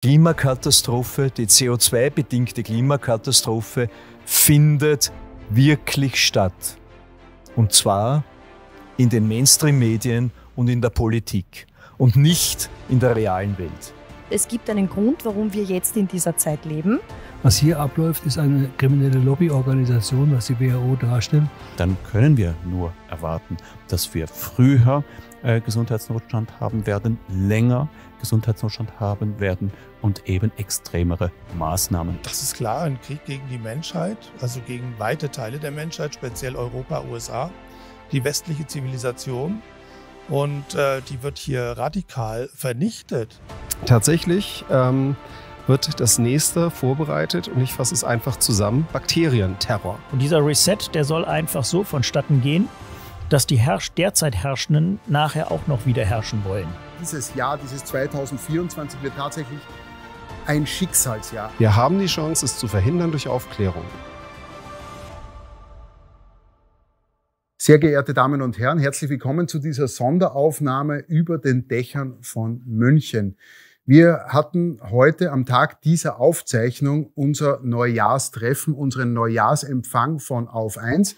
Klimakatastrophe, die CO2-bedingte Klimakatastrophe findet wirklich statt. Und zwar in den Mainstream-Medien und in der Politik und nicht in der realen Welt. Es gibt einen Grund, warum wir jetzt in dieser Zeit leben. Was hier abläuft, ist eine kriminelle Lobbyorganisation, was die WHO darstellt. Dann können wir nur erwarten, dass wir früher äh, Gesundheitsnotstand haben werden, länger Gesundheitsnotstand haben werden und eben extremere Maßnahmen. Das ist klar, ein Krieg gegen die Menschheit, also gegen weite Teile der Menschheit, speziell Europa, USA, die westliche Zivilisation. Und äh, die wird hier radikal vernichtet. Tatsächlich. Ähm wird das nächste vorbereitet und ich fasse es einfach zusammen, Bakterienterror. Und dieser Reset, der soll einfach so vonstatten gehen, dass die herrsch derzeit Herrschenden nachher auch noch wieder herrschen wollen. Dieses Jahr, dieses 2024 wird tatsächlich ein Schicksalsjahr. Wir haben die Chance, es zu verhindern durch Aufklärung. Sehr geehrte Damen und Herren, herzlich willkommen zu dieser Sonderaufnahme über den Dächern von München. Wir hatten heute am Tag dieser Aufzeichnung unser Neujahrstreffen, unseren Neujahrsempfang von Auf 1.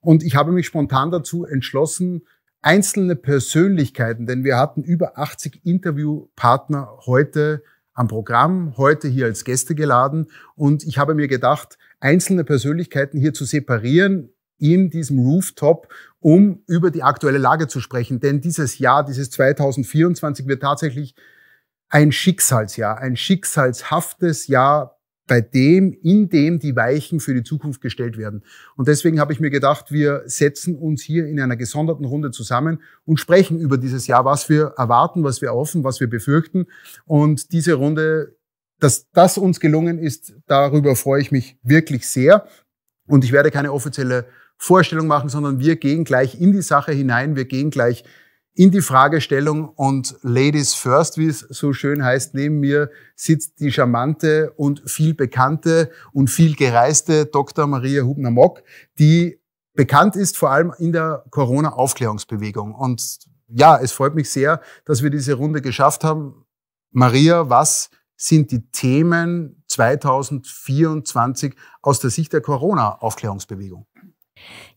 Und ich habe mich spontan dazu entschlossen, einzelne Persönlichkeiten, denn wir hatten über 80 Interviewpartner heute am Programm, heute hier als Gäste geladen. Und ich habe mir gedacht, einzelne Persönlichkeiten hier zu separieren in diesem Rooftop, um über die aktuelle Lage zu sprechen. Denn dieses Jahr, dieses 2024 wird tatsächlich ein Schicksalsjahr, ein schicksalshaftes Jahr bei dem, in dem die Weichen für die Zukunft gestellt werden. Und deswegen habe ich mir gedacht, wir setzen uns hier in einer gesonderten Runde zusammen und sprechen über dieses Jahr, was wir erwarten, was wir hoffen, was wir befürchten. Und diese Runde, dass das uns gelungen ist, darüber freue ich mich wirklich sehr. Und ich werde keine offizielle Vorstellung machen, sondern wir gehen gleich in die Sache hinein, wir gehen gleich in die Fragestellung und Ladies First, wie es so schön heißt, neben mir sitzt die charmante und viel bekannte und viel gereiste Dr. Maria Hubner-Mock, die bekannt ist vor allem in der Corona-Aufklärungsbewegung. Und ja, es freut mich sehr, dass wir diese Runde geschafft haben. Maria, was sind die Themen 2024 aus der Sicht der Corona-Aufklärungsbewegung?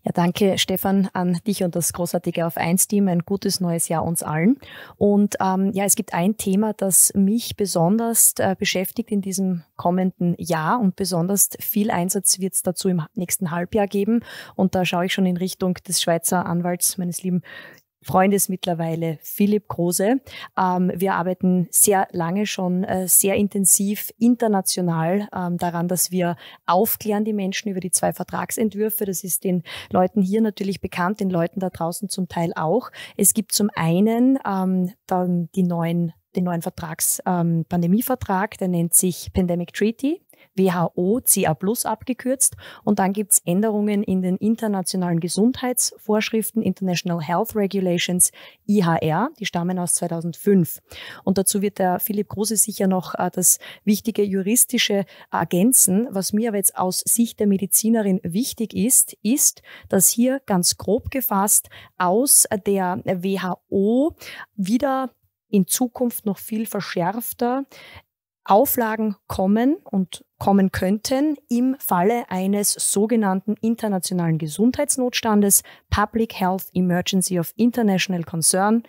Ja, danke Stefan an dich und das großartige Auf 1 Team. Ein gutes neues Jahr uns allen. Und ähm, ja, es gibt ein Thema, das mich besonders äh, beschäftigt in diesem kommenden Jahr und besonders viel Einsatz wird es dazu im nächsten Halbjahr geben. Und da schaue ich schon in Richtung des Schweizer Anwalts meines lieben Freundes mittlerweile Philipp Große. Ähm, wir arbeiten sehr lange schon äh, sehr intensiv international ähm, daran, dass wir aufklären die Menschen über die zwei Vertragsentwürfe. Das ist den Leuten hier natürlich bekannt, den Leuten da draußen zum Teil auch. Es gibt zum einen ähm, dann die neuen den neuen Vertrags, ähm, Pandemievertrag, der nennt sich Pandemic Treaty. WHO CA Plus abgekürzt. Und dann gibt's Änderungen in den internationalen Gesundheitsvorschriften, International Health Regulations, IHR, die stammen aus 2005. Und dazu wird der Philipp Große sicher noch äh, das wichtige juristische ergänzen. Was mir aber jetzt aus Sicht der Medizinerin wichtig ist, ist, dass hier ganz grob gefasst aus der WHO wieder in Zukunft noch viel verschärfter Auflagen kommen und kommen könnten im Falle eines sogenannten internationalen Gesundheitsnotstandes, Public Health Emergency of International Concern,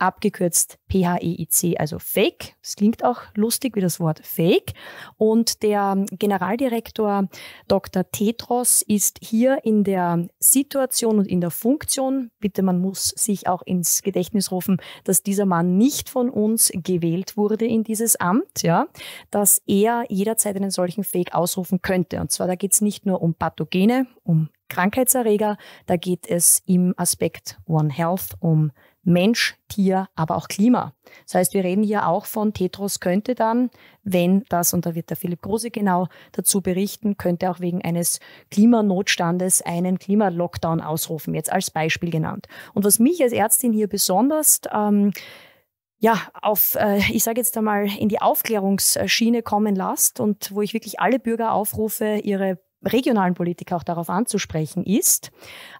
abgekürzt PHEIC, also Fake. Es klingt auch lustig wie das Wort Fake. Und der Generaldirektor Dr. Tetros ist hier in der Situation und in der Funktion. Bitte, man muss sich auch ins Gedächtnis rufen, dass dieser Mann nicht von uns gewählt wurde in dieses Amt, ja, dass er jederzeit einen solchen Fake ausrufen könnte. Und zwar, da geht es nicht nur um Pathogene, um Krankheitserreger, da geht es im Aspekt One Health um Mensch, Tier, aber auch Klima. Das heißt, wir reden hier auch von Tetros könnte dann, wenn das, und da wird der Philipp Große genau dazu berichten, könnte auch wegen eines Klimanotstandes einen Klimalockdown ausrufen, jetzt als Beispiel genannt. Und was mich als Ärztin hier besonders ähm, ja, auf, äh, ich sage jetzt einmal, in die Aufklärungsschiene kommen lasst und wo ich wirklich alle Bürger aufrufe, ihre regionalen Politiker auch darauf anzusprechen, ist,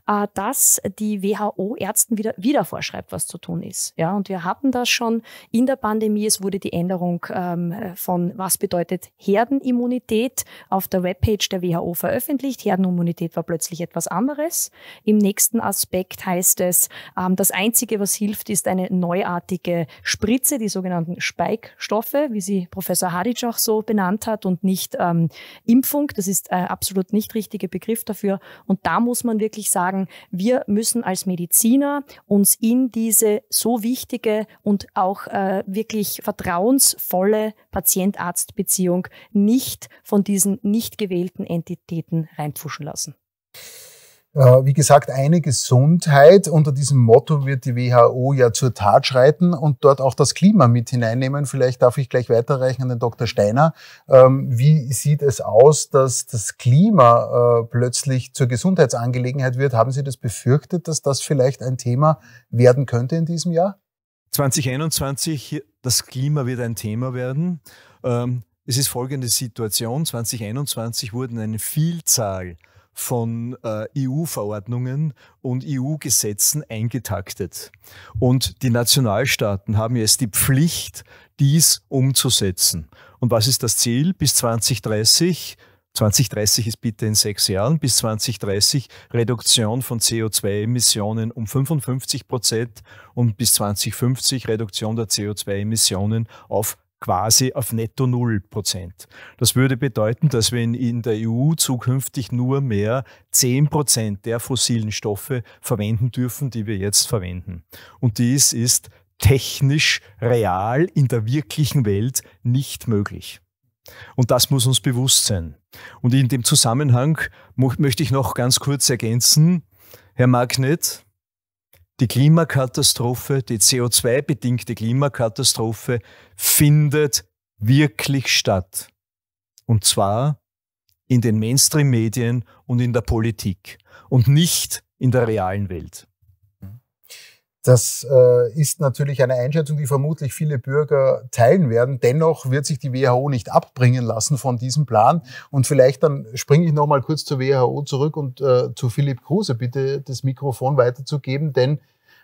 äh, dass die WHO Ärzten wieder, wieder vorschreibt, was zu tun ist. Ja, und wir hatten das schon in der Pandemie. Es wurde die Änderung ähm, von was bedeutet Herdenimmunität auf der Webpage der WHO veröffentlicht. Herdenimmunität war plötzlich etwas anderes. Im nächsten Aspekt heißt es, ähm, das Einzige, was hilft, ist eine neuartige Spritze, die sogenannten Spike-Stoffe, wie sie Professor Haric auch so benannt hat, und nicht ähm, Impfung. Das ist äh, absolut absolut nicht richtige Begriff dafür. Und da muss man wirklich sagen, wir müssen als Mediziner uns in diese so wichtige und auch äh, wirklich vertrauensvolle Patient-Arzt-Beziehung nicht von diesen nicht gewählten Entitäten reinpfuschen lassen. Äh, wie gesagt, eine Gesundheit. Unter diesem Motto wird die WHO ja zur Tat schreiten und dort auch das Klima mit hineinnehmen. Vielleicht darf ich gleich weiterreichen an den Dr. Steiner. Ähm, wie sieht es aus, dass das Klima äh, plötzlich zur Gesundheitsangelegenheit wird? Haben Sie das befürchtet, dass das vielleicht ein Thema werden könnte in diesem Jahr? 2021, das Klima wird ein Thema werden. Ähm, es ist folgende Situation. 2021 wurden eine Vielzahl von äh, EU-Verordnungen und EU-Gesetzen eingetaktet. Und die Nationalstaaten haben jetzt die Pflicht, dies umzusetzen. Und was ist das Ziel? Bis 2030 2030 ist bitte in sechs Jahren, bis 2030 Reduktion von CO2-Emissionen um 55 Prozent und bis 2050 Reduktion der CO2-Emissionen auf quasi auf netto null Prozent. Das würde bedeuten, dass wir in, der EU zukünftig nur mehr zehn Prozent der fossilen Stoffe verwenden dürfen, die wir jetzt verwenden. Und dies ist technisch real in der wirklichen Welt nicht möglich. Und das muss uns bewusst sein. Und in dem Zusammenhang möchte ich noch ganz kurz ergänzen, Herr Magnet, die Klimakatastrophe, die CO2-bedingte Klimakatastrophe findet wirklich statt. Und zwar in den Mainstream-Medien und in der Politik und nicht in der realen Welt. Das äh, ist natürlich eine Einschätzung, die vermutlich viele Bürger teilen werden. Dennoch wird sich die WHO nicht abbringen lassen von diesem Plan. Und vielleicht dann springe ich nochmal kurz zur WHO zurück und äh, zu Philipp Kruse bitte das Mikrofon weiterzugeben, denn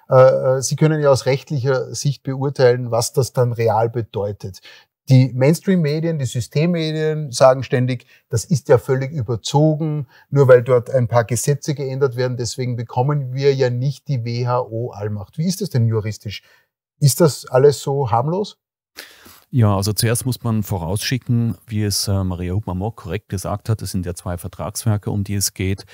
äh, äh, Sie können ja aus rechtlicher Sicht beurteilen, was das dann real bedeutet. Die Mainstream-Medien, die Systemmedien sagen ständig, das ist ja völlig überzogen, nur weil dort ein paar Gesetze geändert werden, deswegen bekommen wir ja nicht die WHO-Allmacht. Wie ist das denn juristisch? Ist das alles so harmlos? Ja, also zuerst muss man vorausschicken, wie es äh, Maria Hubner-Mock korrekt gesagt hat, es sind ja zwei Vertragswerke, um die es geht,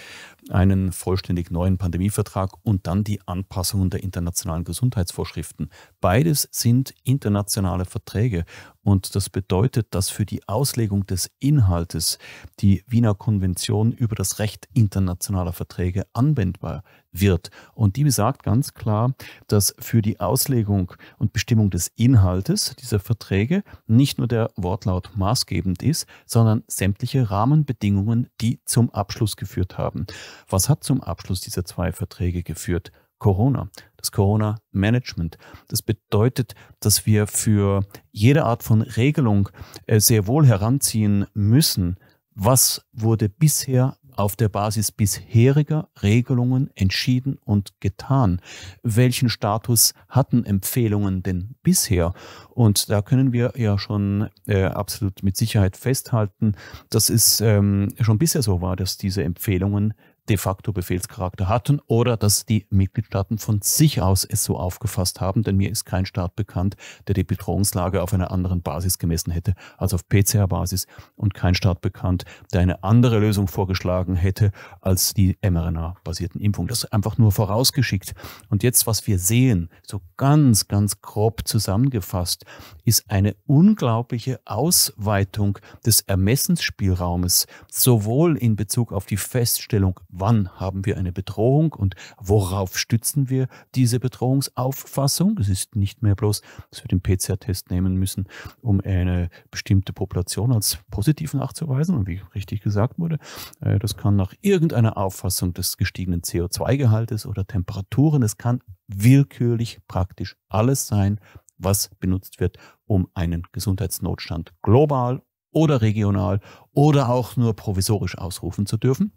einen vollständig neuen Pandemievertrag und dann die Anpassungen der internationalen Gesundheitsvorschriften. Beides sind internationale Verträge und das bedeutet, dass für die Auslegung des Inhaltes die Wiener Konvention über das Recht internationaler Verträge anwendbar ist wird. Und die besagt ganz klar, dass für die Auslegung und Bestimmung des Inhaltes dieser Verträge nicht nur der Wortlaut maßgebend ist, sondern sämtliche Rahmenbedingungen, die zum Abschluss geführt haben. Was hat zum Abschluss dieser zwei Verträge geführt? Corona, das Corona-Management. Das bedeutet, dass wir für jede Art von Regelung äh, sehr wohl heranziehen müssen, was wurde bisher auf der Basis bisheriger Regelungen entschieden und getan. Welchen Status hatten Empfehlungen denn bisher? Und da können wir ja schon äh, absolut mit Sicherheit festhalten, dass es ähm, schon bisher so war, dass diese Empfehlungen de facto Befehlscharakter hatten oder dass die Mitgliedstaaten von sich aus es so aufgefasst haben, denn mir ist kein Staat bekannt, der die Bedrohungslage auf einer anderen Basis gemessen hätte als auf PCR-Basis und kein Staat bekannt, der eine andere Lösung vorgeschlagen hätte als die mRNA-basierten Impfungen. Das ist einfach nur vorausgeschickt. Und jetzt, was wir sehen, so ganz, ganz grob zusammengefasst, ist eine unglaubliche Ausweitung des Ermessensspielraumes, sowohl in Bezug auf die Feststellung, wann haben wir eine Bedrohung und worauf stützen wir diese Bedrohungsauffassung. Es ist nicht mehr bloß, dass wir den PCR-Test nehmen müssen, um eine bestimmte Population als positiv nachzuweisen. Und wie richtig gesagt wurde, äh, das kann nach irgendeiner Auffassung des gestiegenen CO2-Gehaltes oder Temperaturen, es kann willkürlich praktisch alles sein, was benutzt wird, um einen Gesundheitsnotstand global oder regional oder auch nur provisorisch ausrufen zu dürfen.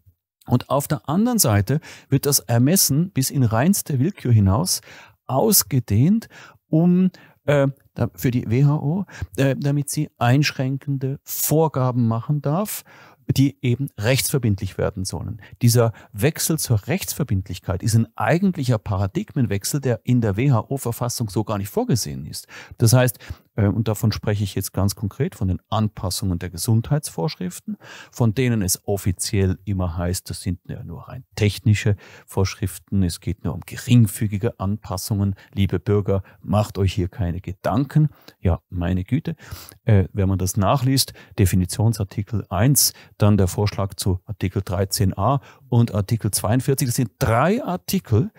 Und auf der anderen Seite wird das Ermessen bis in reinste Willkür hinaus ausgedehnt, um äh, für die WHO, äh, damit sie einschränkende Vorgaben machen darf, die eben rechtsverbindlich werden sollen. Dieser Wechsel zur Rechtsverbindlichkeit ist ein eigentlicher Paradigmenwechsel, der in der WHO-Verfassung so gar nicht vorgesehen ist. Das heißt, ähm, und davon spreche ich jetzt ganz konkret von den Anpassungen der Gesundheitsvorschriften, von denen es offiziell immer heißt, das sind ja nur rein technische Vorschriften, es geht nur um geringfügige Anpassungen. Liebe Bürger, macht euch hier keine Gedanken. Ja, meine Güte, äh, wenn man das nachliest, Definitionsartikel 1, dann der Vorschlag zu Artikel 13a und Artikel 42. Das sind drei Artikel,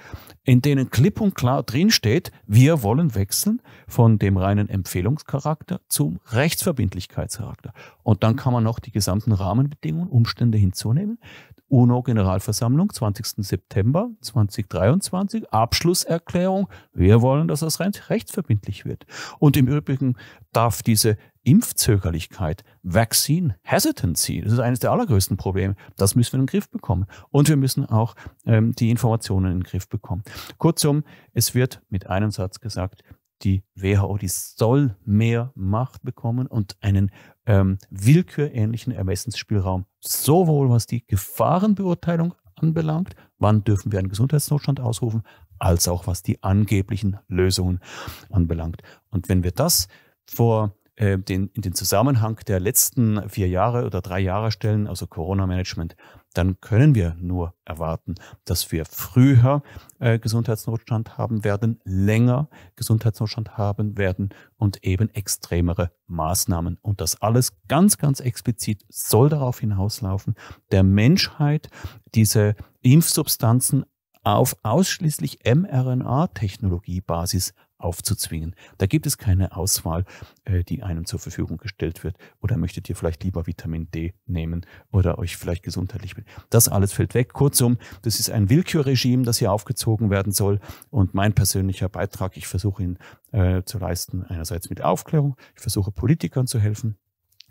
in denen klipp und klar drinsteht, wir wollen wechseln von dem reinen Empfehlungscharakter zum Rechtsverbindlichkeitscharakter. Und dann kann man noch die gesamten Rahmenbedingungen, Umstände hinzunehmen, UNO-Generalversammlung, 20. September 2023, Abschlusserklärung, wir wollen, dass das rechtsverbindlich wird. Und im Übrigen darf diese Impfzögerlichkeit, Vaccine Hesitancy, das ist eines der allergrößten Probleme, das müssen wir in den Griff bekommen. Und wir müssen auch ähm, die Informationen in den Griff bekommen. Kurzum, es wird mit einem Satz gesagt, die WHO, die soll mehr Macht bekommen und einen ähm, willkürähnlichen Ermessensspielraum, sowohl was die Gefahrenbeurteilung anbelangt, wann dürfen wir einen Gesundheitsnotstand ausrufen, als auch was die angeblichen Lösungen anbelangt. Und wenn wir das vor äh, den, in den Zusammenhang der letzten vier Jahre oder drei Jahre stellen, also Corona-Management, dann können wir nur erwarten, dass wir früher äh, Gesundheitsnotstand haben werden, länger Gesundheitsnotstand haben werden und eben extremere Maßnahmen. Und das alles ganz, ganz explizit soll darauf hinauslaufen, der Menschheit diese Impfsubstanzen auf ausschließlich mRNA-Technologiebasis aufzuzwingen. Da gibt es keine Auswahl, äh, die einem zur Verfügung gestellt wird. Oder möchtet ihr vielleicht lieber Vitamin D nehmen oder euch vielleicht gesundheitlich. Das alles fällt weg. Kurzum, das ist ein Willkürregime, das hier aufgezogen werden soll. Und mein persönlicher Beitrag, ich versuche ihn äh, zu leisten, einerseits mit Aufklärung, ich versuche Politikern zu helfen,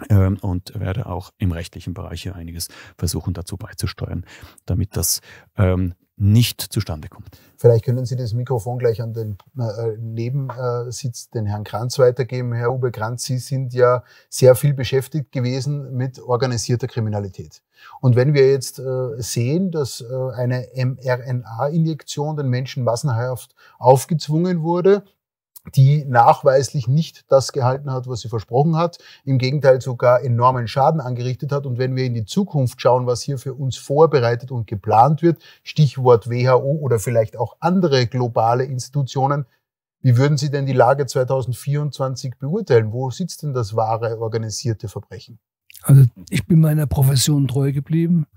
ähm, und werde auch im rechtlichen Bereich hier einiges versuchen dazu beizusteuern, damit das ähm, nicht zustande kommt. Vielleicht können Sie das Mikrofon gleich an den äh, Nebensitz, äh, den Herrn Kranz, weitergeben. Herr Uwe Kranz, Sie sind ja sehr viel beschäftigt gewesen mit organisierter Kriminalität. Und wenn wir jetzt äh, sehen, dass äh, eine mRNA-Injektion den Menschen massenhaft aufgezwungen wurde, die nachweislich nicht das gehalten hat, was sie versprochen hat, im Gegenteil sogar enormen Schaden angerichtet hat. Und wenn wir in die Zukunft schauen, was hier für uns vorbereitet und geplant wird, Stichwort WHO oder vielleicht auch andere globale Institutionen, wie würden Sie denn die Lage 2024 beurteilen? Wo sitzt denn das wahre organisierte Verbrechen? Also ich bin meiner Profession treu geblieben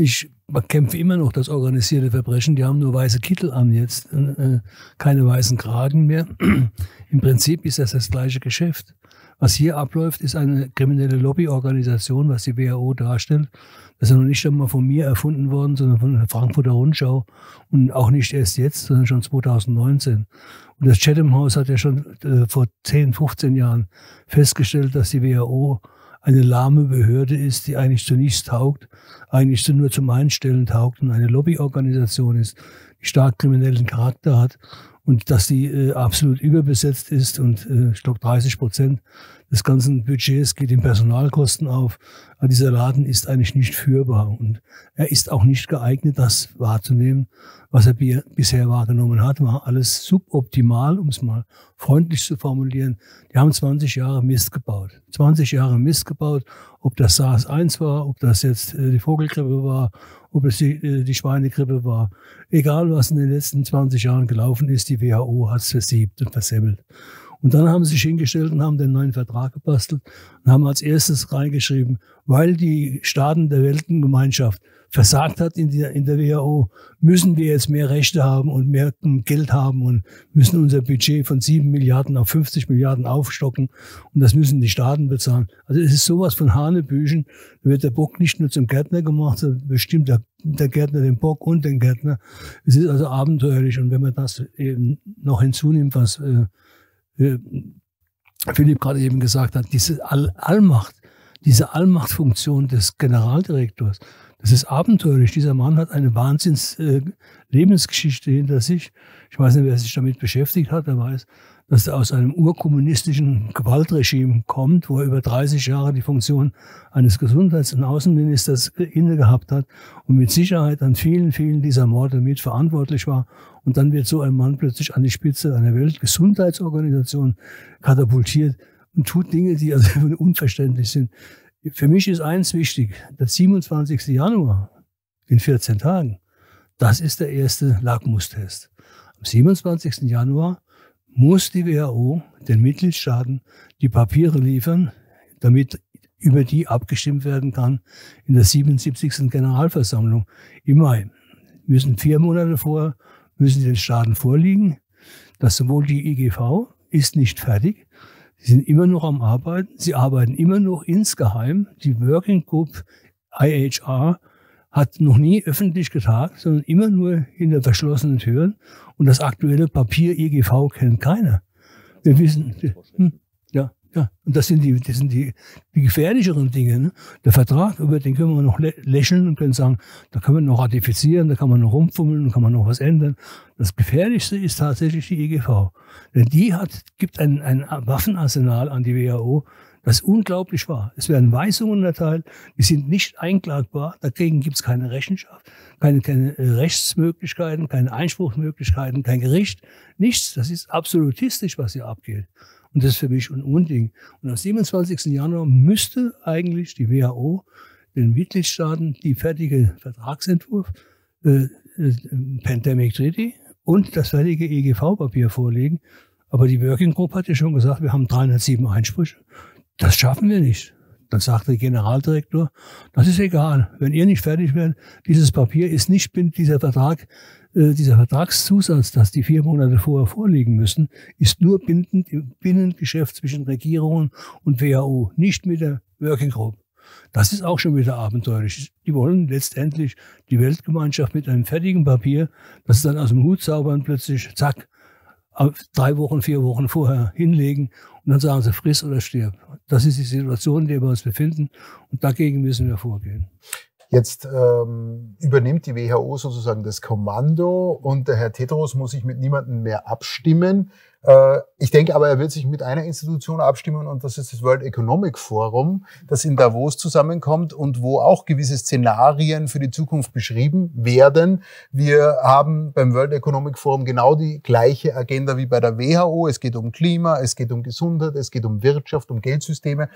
ich bekämpfe immer noch das organisierte Verbrechen. Die haben nur weiße Kittel an jetzt, äh, keine weißen Kragen mehr. Im Prinzip ist das das gleiche Geschäft. Was hier abläuft, ist eine kriminelle Lobbyorganisation, was die WHO darstellt. Das ist ja noch nicht einmal von mir erfunden worden, sondern von der Frankfurter Rundschau und auch nicht erst jetzt, sondern schon 2019. Und das Chatham House hat ja schon äh, vor 10, 15 Jahren festgestellt, dass die WHO eine lahme Behörde ist, die eigentlich zu nichts taugt, eigentlich zu nur zum Einstellen taugt und eine Lobbyorganisation ist, die stark kriminellen Charakter hat und dass die äh, absolut überbesetzt ist und äh, ich glaube 30 Prozent des ganzen Budgets geht in Personalkosten auf. Aber dieser Laden ist eigentlich nicht führbar und er ist auch nicht geeignet, das wahrzunehmen, was er bisher wahrgenommen hat. War alles suboptimal, um es mal freundlich zu formulieren. Die haben 20 Jahre Mist gebaut. 20 Jahre Mist gebaut, ob das SARS-1 war, ob das jetzt äh, die Vogelgrippe war, ob es die, äh, die Schweinegrippe war. Egal, was in den letzten 20 Jahren gelaufen ist, die WHO hat es versiebt und versemmelt. Und dann haben sie sich hingestellt und haben den neuen Vertrag gebastelt und haben als erstes reingeschrieben, weil die Staaten der Weltengemeinschaft versagt hat in der, in der WHO, müssen wir jetzt mehr Rechte haben und mehr Geld haben und müssen unser Budget von sieben Milliarden auf 50 Milliarden aufstocken und das müssen die Staaten bezahlen. Also es ist sowas von Hanebüchen, da wird der Bock nicht nur zum Gärtner gemacht, sondern bestimmt der, der Gärtner den Bock und den Gärtner. Es ist also abenteuerlich und wenn man das eben noch hinzunimmt, was... Äh, äh, Philipp gerade eben gesagt hat, diese All Allmacht, diese Allmachtfunktion des Generaldirektors, das ist abenteuerlich. Dieser Mann hat eine Wahnsinns-Lebensgeschichte äh, hinter sich. Ich weiß nicht, wer sich damit beschäftigt hat, der weiß, dass er aus einem urkommunistischen Gewaltregime kommt, wo er über 30 Jahre die Funktion eines Gesundheits- und Außenministers äh, inne gehabt hat und mit Sicherheit an vielen, vielen dieser Morde mitverantwortlich war und dann wird so ein Mann plötzlich an die Spitze einer Weltgesundheitsorganisation katapultiert und tut Dinge, die also unverständlich sind. Für mich ist eins wichtig, der 27. Januar in 14 Tagen, das ist der erste Lackmustest. Am 27. Januar muss die WHO den Mitgliedstaaten die Papiere liefern, damit über die abgestimmt werden kann in der 77. Generalversammlung im Mai. Wir müssen vier Monate vorher müssen den Staaten vorliegen. dass sowohl die IGV ist nicht fertig. Sie sind immer noch am Arbeiten. Sie arbeiten immer noch insgeheim. Die Working Group IHR hat noch nie öffentlich getagt, sondern immer nur hinter verschlossenen Türen. Und das aktuelle Papier IGV kennt keiner. Wir wissen, hm, ja, und das sind die, das sind die, die gefährlicheren Dinge. Ne? Der Vertrag, über den können wir noch lächeln und können sagen, da können wir noch ratifizieren, da kann man noch rumfummeln und kann man noch was ändern. Das Gefährlichste ist tatsächlich die EGV. Denn die hat, gibt ein, ein Waffenarsenal an die WHO, das unglaublich war. Es werden Weisungen erteilt, die sind nicht einklagbar, dagegen gibt es keine Rechenschaft, keine, keine Rechtsmöglichkeiten, keine Einspruchsmöglichkeiten, kein Gericht, nichts. Das ist absolutistisch, was hier abgeht. Und das ist für mich ein Unding. Und am 27. Januar müsste eigentlich die WHO den Mitgliedstaaten die fertige Vertragsentwurf, äh, äh Pandemic Treaty und das fertige EGV-Papier vorlegen. Aber die Working Group hat ja schon gesagt, wir haben 307 Einsprüche. Das schaffen wir nicht. Dann sagt der Generaldirektor, das ist egal. Wenn ihr nicht fertig werdet, dieses Papier ist nicht bindend, dieser Vertrag äh, dieser Vertragszusatz, dass die vier Monate vorher vorliegen müssen, ist nur bindend im Binnengeschäft zwischen Regierungen und WHO, nicht mit der Working Group. Das ist auch schon wieder abenteuerlich. Die wollen letztendlich die Weltgemeinschaft mit einem fertigen Papier, das sie dann aus dem Hut zaubern, plötzlich, zack, drei Wochen, vier Wochen vorher hinlegen und dann sagen sie, friss oder stirb. Das ist die Situation, in der wir uns befinden und dagegen müssen wir vorgehen. Jetzt ähm, übernimmt die WHO sozusagen das Kommando und der Herr Tedros muss sich mit niemandem mehr abstimmen. Äh, ich denke aber, er wird sich mit einer Institution abstimmen und das ist das World Economic Forum, das in Davos zusammenkommt und wo auch gewisse Szenarien für die Zukunft beschrieben werden. Wir haben beim World Economic Forum genau die gleiche Agenda wie bei der WHO. Es geht um Klima, es geht um Gesundheit, es geht um Wirtschaft, um Geldsysteme,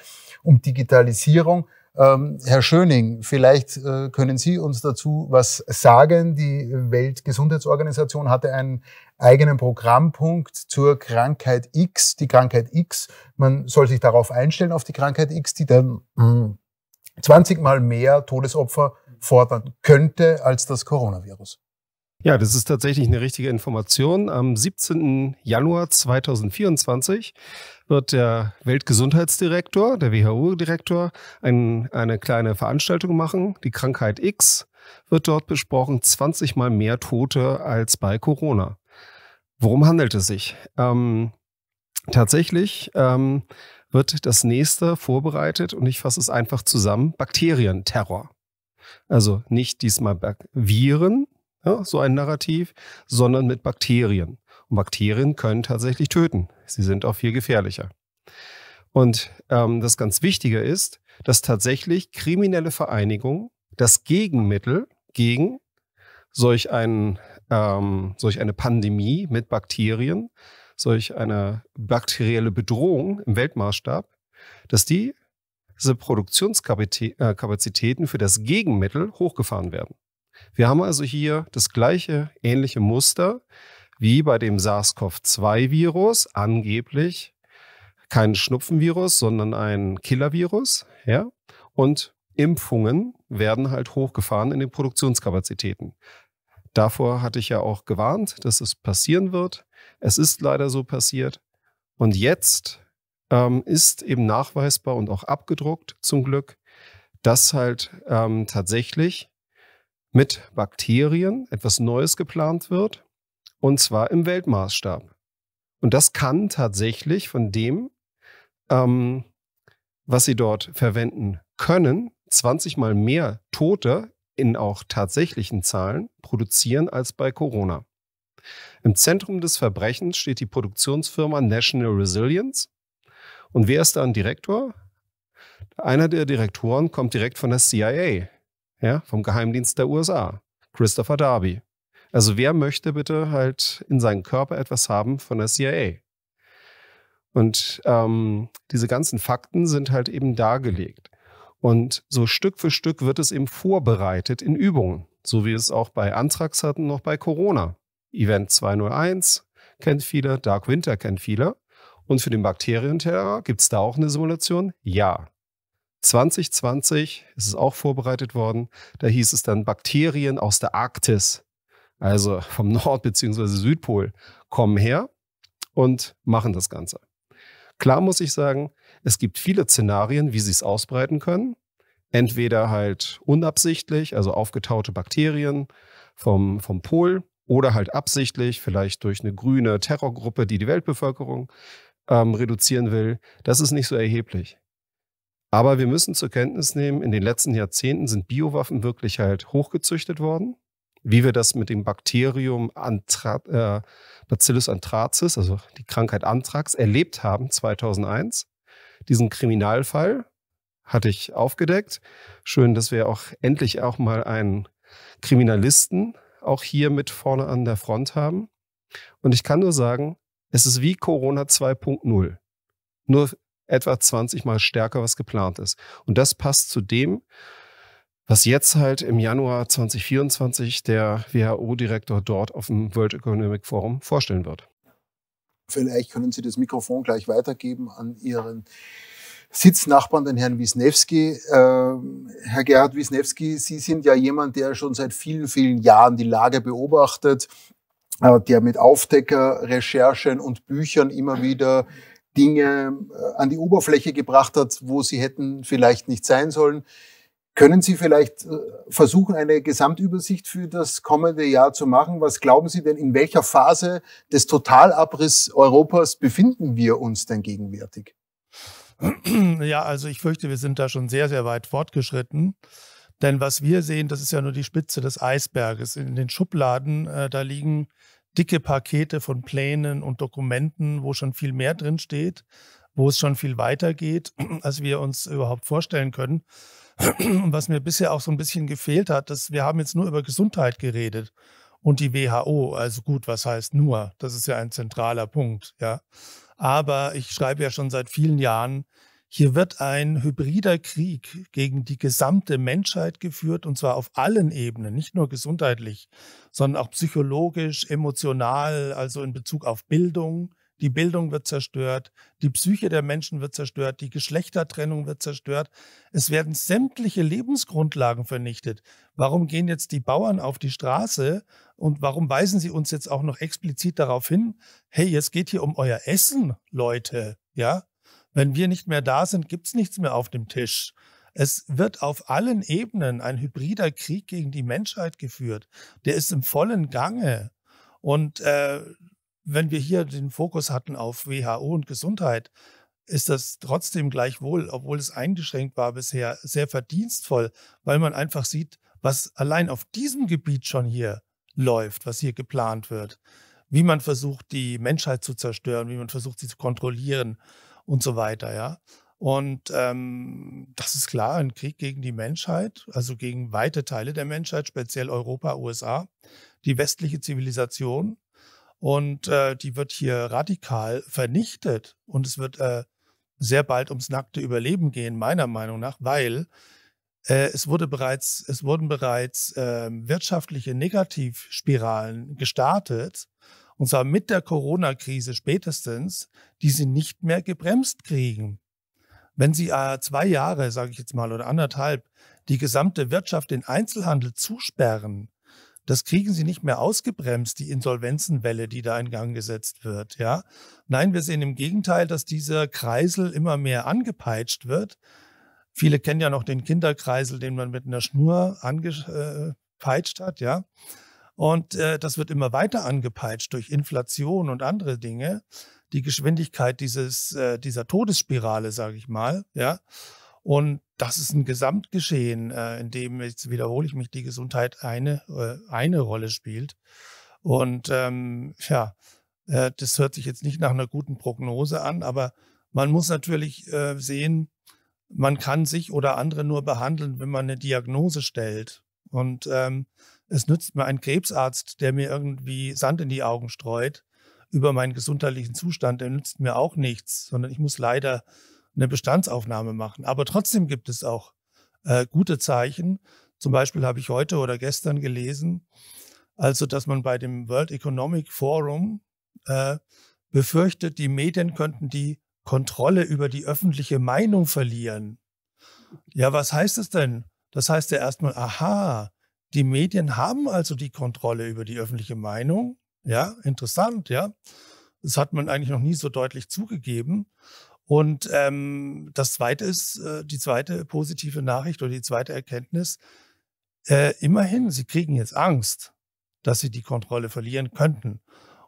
um Digitalisierung. Ähm, Herr Schöning, vielleicht äh, können Sie uns dazu was sagen. Die Weltgesundheitsorganisation hatte einen eigenen Programmpunkt zur Krankheit X. Die Krankheit X, man soll sich darauf einstellen, auf die Krankheit X, die dann mh, 20 mal mehr Todesopfer fordern könnte als das Coronavirus. Ja, das ist tatsächlich eine richtige Information. Am 17. Januar 2024 wird der Weltgesundheitsdirektor, der WHO-Direktor, ein, eine kleine Veranstaltung machen. Die Krankheit X wird dort besprochen. 20 mal mehr Tote als bei Corona. Worum handelt es sich? Ähm, tatsächlich ähm, wird das nächste vorbereitet und ich fasse es einfach zusammen. Bakterienterror. Also nicht diesmal Viren, ja, so ein Narrativ, sondern mit Bakterien. Und Bakterien können tatsächlich töten. Sie sind auch viel gefährlicher. Und ähm, das ganz Wichtige ist, dass tatsächlich kriminelle Vereinigungen das Gegenmittel gegen solch, ein, ähm, solch eine Pandemie mit Bakterien, solch eine bakterielle Bedrohung im Weltmaßstab, dass die diese Produktionskapazitäten äh, für das Gegenmittel hochgefahren werden. Wir haben also hier das gleiche ähnliche Muster wie bei dem SARS-CoV-2-Virus, angeblich kein Schnupfenvirus, sondern ein Killer-Virus. Ja? Und Impfungen werden halt hochgefahren in den Produktionskapazitäten. Davor hatte ich ja auch gewarnt, dass es passieren wird. Es ist leider so passiert. Und jetzt ähm, ist eben nachweisbar und auch abgedruckt zum Glück, dass halt ähm, tatsächlich mit Bakterien etwas Neues geplant wird, und zwar im Weltmaßstab. Und das kann tatsächlich von dem, ähm, was sie dort verwenden können, 20 mal mehr Tote in auch tatsächlichen Zahlen produzieren als bei Corona. Im Zentrum des Verbrechens steht die Produktionsfirma National Resilience. Und wer ist da ein Direktor? Einer der Direktoren kommt direkt von der CIA ja, vom Geheimdienst der USA, Christopher Darby. Also wer möchte bitte halt in seinem Körper etwas haben von der CIA? Und ähm, diese ganzen Fakten sind halt eben dargelegt. Und so Stück für Stück wird es eben vorbereitet in Übungen, so wie es auch bei Antrax hatten, noch bei Corona. Event 201 kennt viele, Dark Winter kennt viele. Und für den Bakterienterror gibt es da auch eine Simulation? Ja. 2020 ist es auch vorbereitet worden. Da hieß es dann Bakterien aus der Arktis, also vom Nord- bzw. Südpol, kommen her und machen das Ganze. Klar muss ich sagen, es gibt viele Szenarien, wie sie es ausbreiten können. Entweder halt unabsichtlich, also aufgetaute Bakterien vom, vom Pol, oder halt absichtlich, vielleicht durch eine grüne Terrorgruppe, die die Weltbevölkerung ähm, reduzieren will. Das ist nicht so erheblich. Aber wir müssen zur Kenntnis nehmen, in den letzten Jahrzehnten sind Biowaffen wirklich halt hochgezüchtet worden. Wie wir das mit dem Bakterium Antra äh, Bacillus anthracis, also die Krankheit Anthrax, erlebt haben 2001. Diesen Kriminalfall hatte ich aufgedeckt. Schön, dass wir auch endlich auch mal einen Kriminalisten auch hier mit vorne an der Front haben. Und ich kann nur sagen, es ist wie Corona 2.0. Nur etwa 20 Mal stärker, was geplant ist. Und das passt zu dem, was jetzt halt im Januar 2024 der WHO-Direktor dort auf dem World Economic Forum vorstellen wird. Vielleicht können Sie das Mikrofon gleich weitergeben an Ihren Sitznachbarn, den Herrn Wisniewski. Äh, Herr Gerhard Wisniewski, Sie sind ja jemand, der schon seit vielen, vielen Jahren die Lage beobachtet, äh, der mit Aufdecker, Recherchen und Büchern immer wieder Dinge äh, an die Oberfläche gebracht hat, wo sie hätten vielleicht nicht sein sollen. Können Sie vielleicht äh, versuchen, eine Gesamtübersicht für das kommende Jahr zu machen? Was glauben Sie denn, in welcher Phase des Totalabriss Europas befinden wir uns denn gegenwärtig? Ja, also ich fürchte, wir sind da schon sehr, sehr weit fortgeschritten. Denn was wir sehen, das ist ja nur die Spitze des Eisberges. In den Schubladen, äh, da liegen dicke Pakete von Plänen und Dokumenten, wo schon viel mehr drin steht, wo es schon viel weiter geht, als wir uns überhaupt vorstellen können. Und was mir bisher auch so ein bisschen gefehlt hat, dass wir haben jetzt nur über Gesundheit geredet und die WHO. Also gut, was heißt nur? Das ist ja ein zentraler Punkt, ja. Aber ich schreibe ja schon seit vielen Jahren hier wird ein hybrider Krieg gegen die gesamte Menschheit geführt, und zwar auf allen Ebenen, nicht nur gesundheitlich, sondern auch psychologisch, emotional, also in Bezug auf Bildung. Die Bildung wird zerstört, die Psyche der Menschen wird zerstört, die Geschlechtertrennung wird zerstört. Es werden sämtliche Lebensgrundlagen vernichtet. Warum gehen jetzt die Bauern auf die Straße und warum weisen sie uns jetzt auch noch explizit darauf hin, hey, es geht hier um euer Essen, Leute, ja? Wenn wir nicht mehr da sind, gibt es nichts mehr auf dem Tisch. Es wird auf allen Ebenen ein hybrider Krieg gegen die Menschheit geführt. Der ist im vollen Gange. Und äh, wenn wir hier den Fokus hatten auf WHO und Gesundheit, ist das trotzdem gleichwohl, obwohl es eingeschränkt war bisher, sehr verdienstvoll, weil man einfach sieht, was allein auf diesem Gebiet schon hier läuft, was hier geplant wird, wie man versucht, die Menschheit zu zerstören, wie man versucht, sie zu kontrollieren, und so weiter, ja. Und ähm, das ist klar, ein Krieg gegen die Menschheit, also gegen weite Teile der Menschheit, speziell Europa, USA, die westliche Zivilisation. Und äh, die wird hier radikal vernichtet. Und es wird äh, sehr bald ums nackte Überleben gehen, meiner Meinung nach, weil äh, es, wurde bereits, es wurden bereits ähm, wirtschaftliche Negativspiralen gestartet und zwar mit der Corona-Krise spätestens, die sie nicht mehr gebremst kriegen. Wenn sie äh, zwei Jahre, sage ich jetzt mal, oder anderthalb, die gesamte Wirtschaft den Einzelhandel zusperren, das kriegen sie nicht mehr ausgebremst, die Insolvenzenwelle, die da in Gang gesetzt wird. Ja? Nein, wir sehen im Gegenteil, dass dieser Kreisel immer mehr angepeitscht wird. Viele kennen ja noch den Kinderkreisel, den man mit einer Schnur angepeitscht äh, hat, ja. Und äh, das wird immer weiter angepeitscht durch Inflation und andere Dinge. Die Geschwindigkeit dieses, äh, dieser Todesspirale, sage ich mal, ja. Und das ist ein Gesamtgeschehen, äh, in dem, jetzt wiederhole ich mich, die Gesundheit eine, äh, eine Rolle spielt. Und ähm, ja, äh, das hört sich jetzt nicht nach einer guten Prognose an, aber man muss natürlich äh, sehen, man kann sich oder andere nur behandeln, wenn man eine Diagnose stellt. Und ähm, es nützt mir ein Krebsarzt, der mir irgendwie Sand in die Augen streut über meinen gesundheitlichen Zustand, der nützt mir auch nichts, sondern ich muss leider eine Bestandsaufnahme machen. Aber trotzdem gibt es auch äh, gute Zeichen. Zum Beispiel habe ich heute oder gestern gelesen, also dass man bei dem World Economic Forum äh, befürchtet, die Medien könnten die Kontrolle über die öffentliche Meinung verlieren. Ja, was heißt das denn? Das heißt ja erstmal, aha, die Medien haben also die Kontrolle über die öffentliche Meinung. Ja, interessant, ja. Das hat man eigentlich noch nie so deutlich zugegeben. Und ähm, das zweite ist, äh, die zweite positive Nachricht oder die zweite Erkenntnis, äh, immerhin, sie kriegen jetzt Angst, dass sie die Kontrolle verlieren könnten.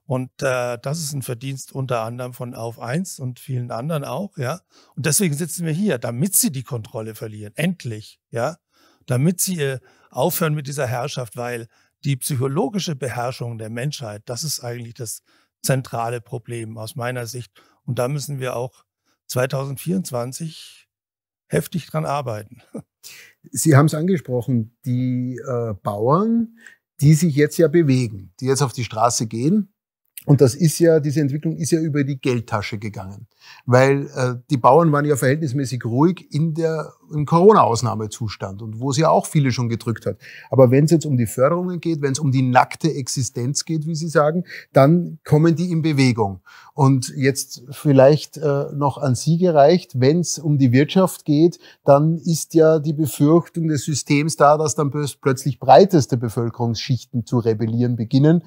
Und äh, das ist ein Verdienst unter anderem von Auf 1 und vielen anderen auch, ja. Und deswegen sitzen wir hier, damit sie die Kontrolle verlieren. Endlich, ja damit sie äh, aufhören mit dieser Herrschaft, weil die psychologische Beherrschung der Menschheit, das ist eigentlich das zentrale Problem aus meiner Sicht. Und da müssen wir auch 2024 heftig dran arbeiten. Sie haben es angesprochen, die äh, Bauern, die sich jetzt ja bewegen, die jetzt auf die Straße gehen, und das ist ja, diese Entwicklung ist ja über die Geldtasche gegangen, weil äh, die Bauern waren ja verhältnismäßig ruhig in der im Corona-Ausnahmezustand und wo es ja auch viele schon gedrückt hat. Aber wenn es jetzt um die Förderungen geht, wenn es um die nackte Existenz geht, wie Sie sagen, dann kommen die in Bewegung. Und jetzt vielleicht äh, noch an Sie gereicht, wenn es um die Wirtschaft geht, dann ist ja die Befürchtung des Systems da, dass dann plötzlich breiteste Bevölkerungsschichten zu rebellieren beginnen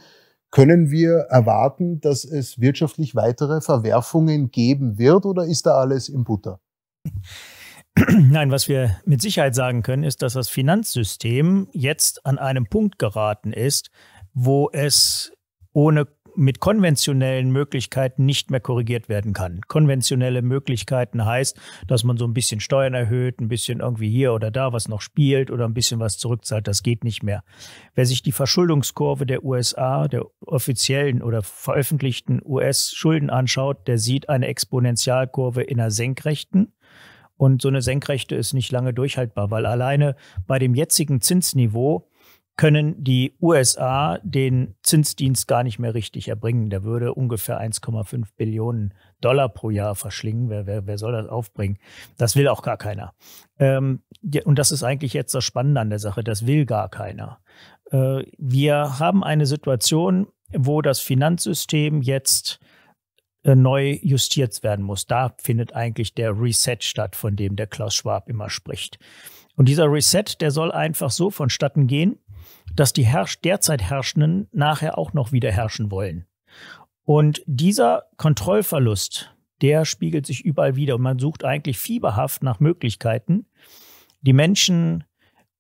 können wir erwarten, dass es wirtschaftlich weitere Verwerfungen geben wird oder ist da alles im Butter? Nein, was wir mit Sicherheit sagen können, ist, dass das Finanzsystem jetzt an einem Punkt geraten ist, wo es ohne mit konventionellen Möglichkeiten nicht mehr korrigiert werden kann. Konventionelle Möglichkeiten heißt, dass man so ein bisschen Steuern erhöht, ein bisschen irgendwie hier oder da was noch spielt oder ein bisschen was zurückzahlt. Das geht nicht mehr. Wer sich die Verschuldungskurve der USA, der offiziellen oder veröffentlichten US-Schulden anschaut, der sieht eine Exponentialkurve in einer senkrechten. Und so eine Senkrechte ist nicht lange durchhaltbar, weil alleine bei dem jetzigen Zinsniveau können die USA den Zinsdienst gar nicht mehr richtig erbringen. Der würde ungefähr 1,5 Billionen Dollar pro Jahr verschlingen. Wer, wer, wer soll das aufbringen? Das will auch gar keiner. Ähm, und das ist eigentlich jetzt das Spannende an der Sache. Das will gar keiner. Äh, wir haben eine Situation, wo das Finanzsystem jetzt äh, neu justiert werden muss. Da findet eigentlich der Reset statt, von dem der Klaus Schwab immer spricht. Und dieser Reset, der soll einfach so vonstatten gehen, dass die herrsch derzeit Herrschenden nachher auch noch wieder herrschen wollen. Und dieser Kontrollverlust, der spiegelt sich überall wieder. Und man sucht eigentlich fieberhaft nach Möglichkeiten, die Menschen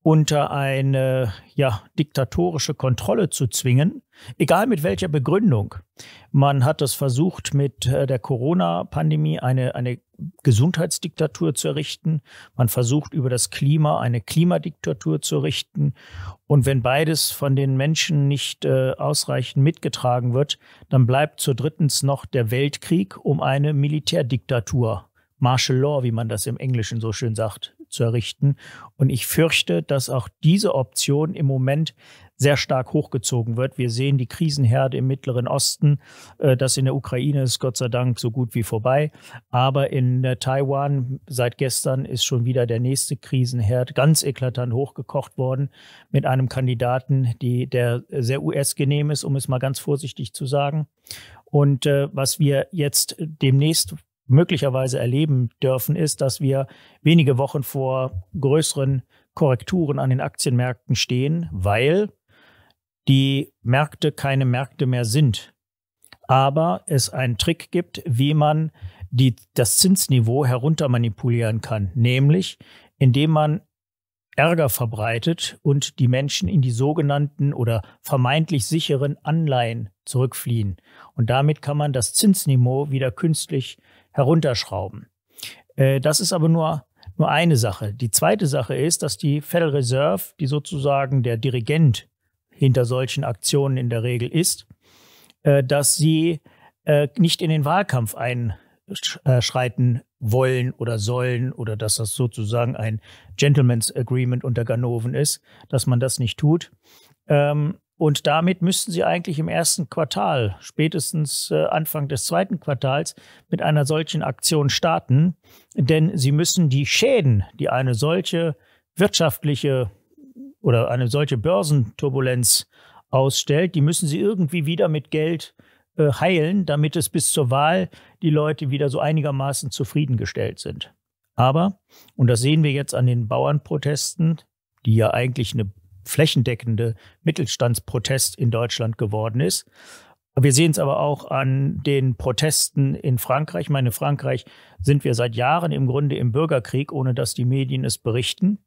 unter eine ja, diktatorische Kontrolle zu zwingen, egal mit welcher Begründung. Man hat es versucht, mit äh, der Corona-Pandemie eine, eine Gesundheitsdiktatur zu errichten. Man versucht, über das Klima eine Klimadiktatur zu richten. Und wenn beides von den Menschen nicht äh, ausreichend mitgetragen wird, dann bleibt zu drittens noch der Weltkrieg um eine Militärdiktatur. Martial Law, wie man das im Englischen so schön sagt zu errichten. Und ich fürchte, dass auch diese Option im Moment sehr stark hochgezogen wird. Wir sehen die Krisenherde im Mittleren Osten. Äh, das in der Ukraine ist Gott sei Dank so gut wie vorbei. Aber in äh, Taiwan seit gestern ist schon wieder der nächste Krisenherd ganz eklatant hochgekocht worden mit einem Kandidaten, die, der sehr US-genehm ist, um es mal ganz vorsichtig zu sagen. Und äh, was wir jetzt demnächst möglicherweise erleben dürfen, ist, dass wir wenige Wochen vor größeren Korrekturen an den Aktienmärkten stehen, weil die Märkte keine Märkte mehr sind. Aber es einen Trick gibt, wie man die, das Zinsniveau herunter manipulieren kann, nämlich indem man Ärger verbreitet und die Menschen in die sogenannten oder vermeintlich sicheren Anleihen zurückfliehen. Und damit kann man das Zinsniveau wieder künstlich herunterschrauben. Äh, das ist aber nur, nur eine Sache. Die zweite Sache ist, dass die Federal Reserve, die sozusagen der Dirigent hinter solchen Aktionen in der Regel ist, äh, dass sie äh, nicht in den Wahlkampf einschreiten wollen oder sollen oder dass das sozusagen ein Gentleman's Agreement unter Ganoven ist, dass man das nicht tut. Ähm, und damit müssten sie eigentlich im ersten Quartal, spätestens äh, Anfang des zweiten Quartals, mit einer solchen Aktion starten. Denn sie müssen die Schäden, die eine solche wirtschaftliche oder eine solche Börsenturbulenz ausstellt, die müssen sie irgendwie wieder mit Geld äh, heilen, damit es bis zur Wahl die Leute wieder so einigermaßen zufriedengestellt sind. Aber, und das sehen wir jetzt an den Bauernprotesten, die ja eigentlich eine flächendeckende Mittelstandsprotest in Deutschland geworden ist. Wir sehen es aber auch an den Protesten in Frankreich. Ich meine, in Frankreich sind wir seit Jahren im Grunde im Bürgerkrieg, ohne dass die Medien es berichten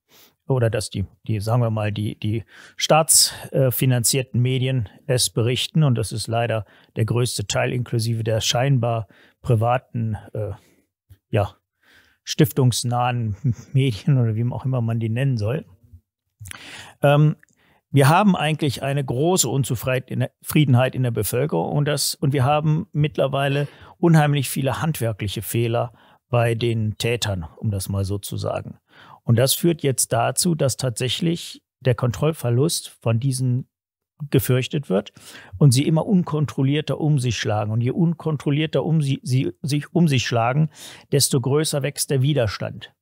oder dass die, die sagen wir mal, die, die staatsfinanzierten Medien es berichten. Und das ist leider der größte Teil inklusive der scheinbar privaten, äh, ja, stiftungsnahen Medien oder wie auch immer man die nennen soll. Ähm, wir haben eigentlich eine große Unzufriedenheit in der Bevölkerung und, das, und wir haben mittlerweile unheimlich viele handwerkliche Fehler bei den Tätern, um das mal so zu sagen. Und das führt jetzt dazu, dass tatsächlich der Kontrollverlust von diesen gefürchtet wird und sie immer unkontrollierter um sich schlagen. Und je unkontrollierter um sie, sie, sich um sich schlagen, desto größer wächst der Widerstand.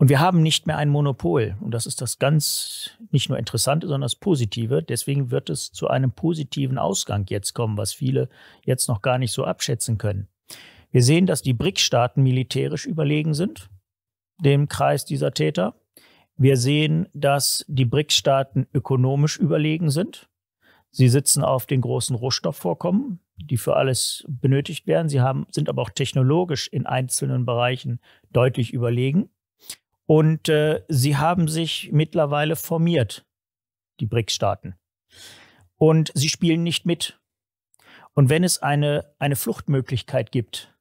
Und wir haben nicht mehr ein Monopol. Und das ist das ganz nicht nur Interessante, sondern das Positive. Deswegen wird es zu einem positiven Ausgang jetzt kommen, was viele jetzt noch gar nicht so abschätzen können. Wir sehen, dass die BRIC-Staaten militärisch überlegen sind, dem Kreis dieser Täter. Wir sehen, dass die BRIC-Staaten ökonomisch überlegen sind. Sie sitzen auf den großen Rohstoffvorkommen, die für alles benötigt werden. Sie haben, sind aber auch technologisch in einzelnen Bereichen deutlich überlegen. Und äh, sie haben sich mittlerweile formiert, die BRICS-Staaten. Und sie spielen nicht mit. Und wenn es eine, eine Fluchtmöglichkeit gibt,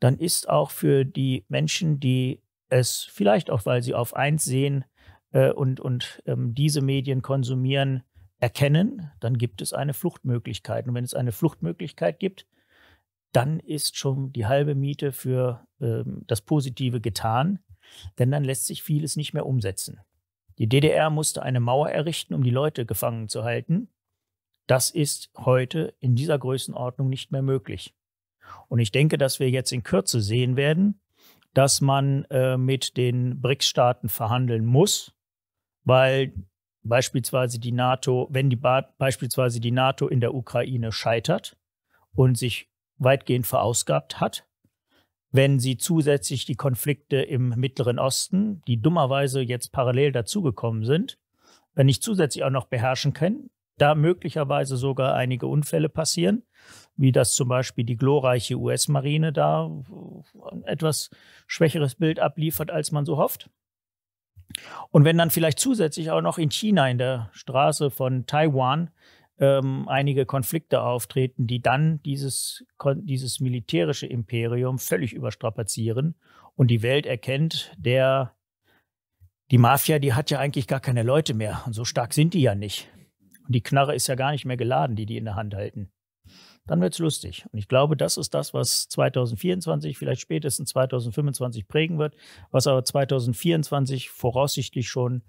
dann ist auch für die Menschen, die es vielleicht auch, weil sie auf eins sehen äh, und, und ähm, diese Medien konsumieren, erkennen, dann gibt es eine Fluchtmöglichkeit. Und wenn es eine Fluchtmöglichkeit gibt, dann ist schon die halbe Miete für ähm, das Positive getan denn dann lässt sich vieles nicht mehr umsetzen. Die DDR musste eine Mauer errichten, um die Leute gefangen zu halten. Das ist heute in dieser Größenordnung nicht mehr möglich. Und ich denke, dass wir jetzt in Kürze sehen werden, dass man äh, mit den BRICS-Staaten verhandeln muss, weil beispielsweise die NATO, wenn die ba beispielsweise die NATO in der Ukraine scheitert und sich weitgehend verausgabt hat, wenn sie zusätzlich die Konflikte im Mittleren Osten, die dummerweise jetzt parallel dazugekommen sind, wenn nicht zusätzlich auch noch beherrschen können, da möglicherweise sogar einige Unfälle passieren, wie das zum Beispiel die glorreiche US-Marine da ein etwas schwächeres Bild abliefert, als man so hofft. Und wenn dann vielleicht zusätzlich auch noch in China in der Straße von Taiwan ähm, einige Konflikte auftreten, die dann dieses, dieses militärische Imperium völlig überstrapazieren und die Welt erkennt, der, die Mafia, die hat ja eigentlich gar keine Leute mehr und so stark sind die ja nicht. Und die Knarre ist ja gar nicht mehr geladen, die die in der Hand halten. Dann wird es lustig. Und ich glaube, das ist das, was 2024, vielleicht spätestens 2025 prägen wird, was aber 2024 voraussichtlich schon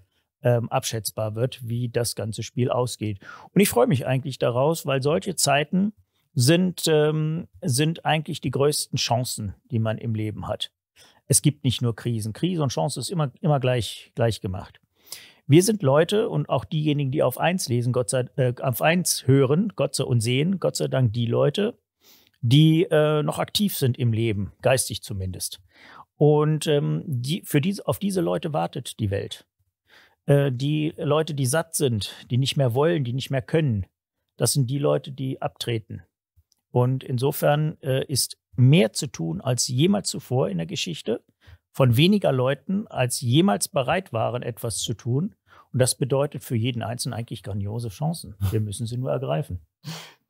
ähm, abschätzbar wird, wie das ganze Spiel ausgeht. Und ich freue mich eigentlich daraus, weil solche Zeiten sind, ähm, sind eigentlich die größten Chancen, die man im Leben hat. Es gibt nicht nur Krisen. Krise und Chance ist immer, immer gleich, gleich gemacht. Wir sind Leute und auch diejenigen, die auf eins lesen, Gott sei, äh, auf eins hören, Gott sei und sehen, Gott sei Dank die Leute, die äh, noch aktiv sind im Leben, geistig zumindest. Und ähm, die, für diese, auf diese Leute wartet die Welt. Äh, die Leute, die satt sind, die nicht mehr wollen, die nicht mehr können, das sind die Leute, die abtreten. Und insofern äh, ist mehr zu tun als jemals zuvor in der Geschichte von weniger Leuten, als jemals bereit waren, etwas zu tun. Und das bedeutet für jeden Einzelnen eigentlich grandiose Chancen. Wir müssen sie nur ergreifen.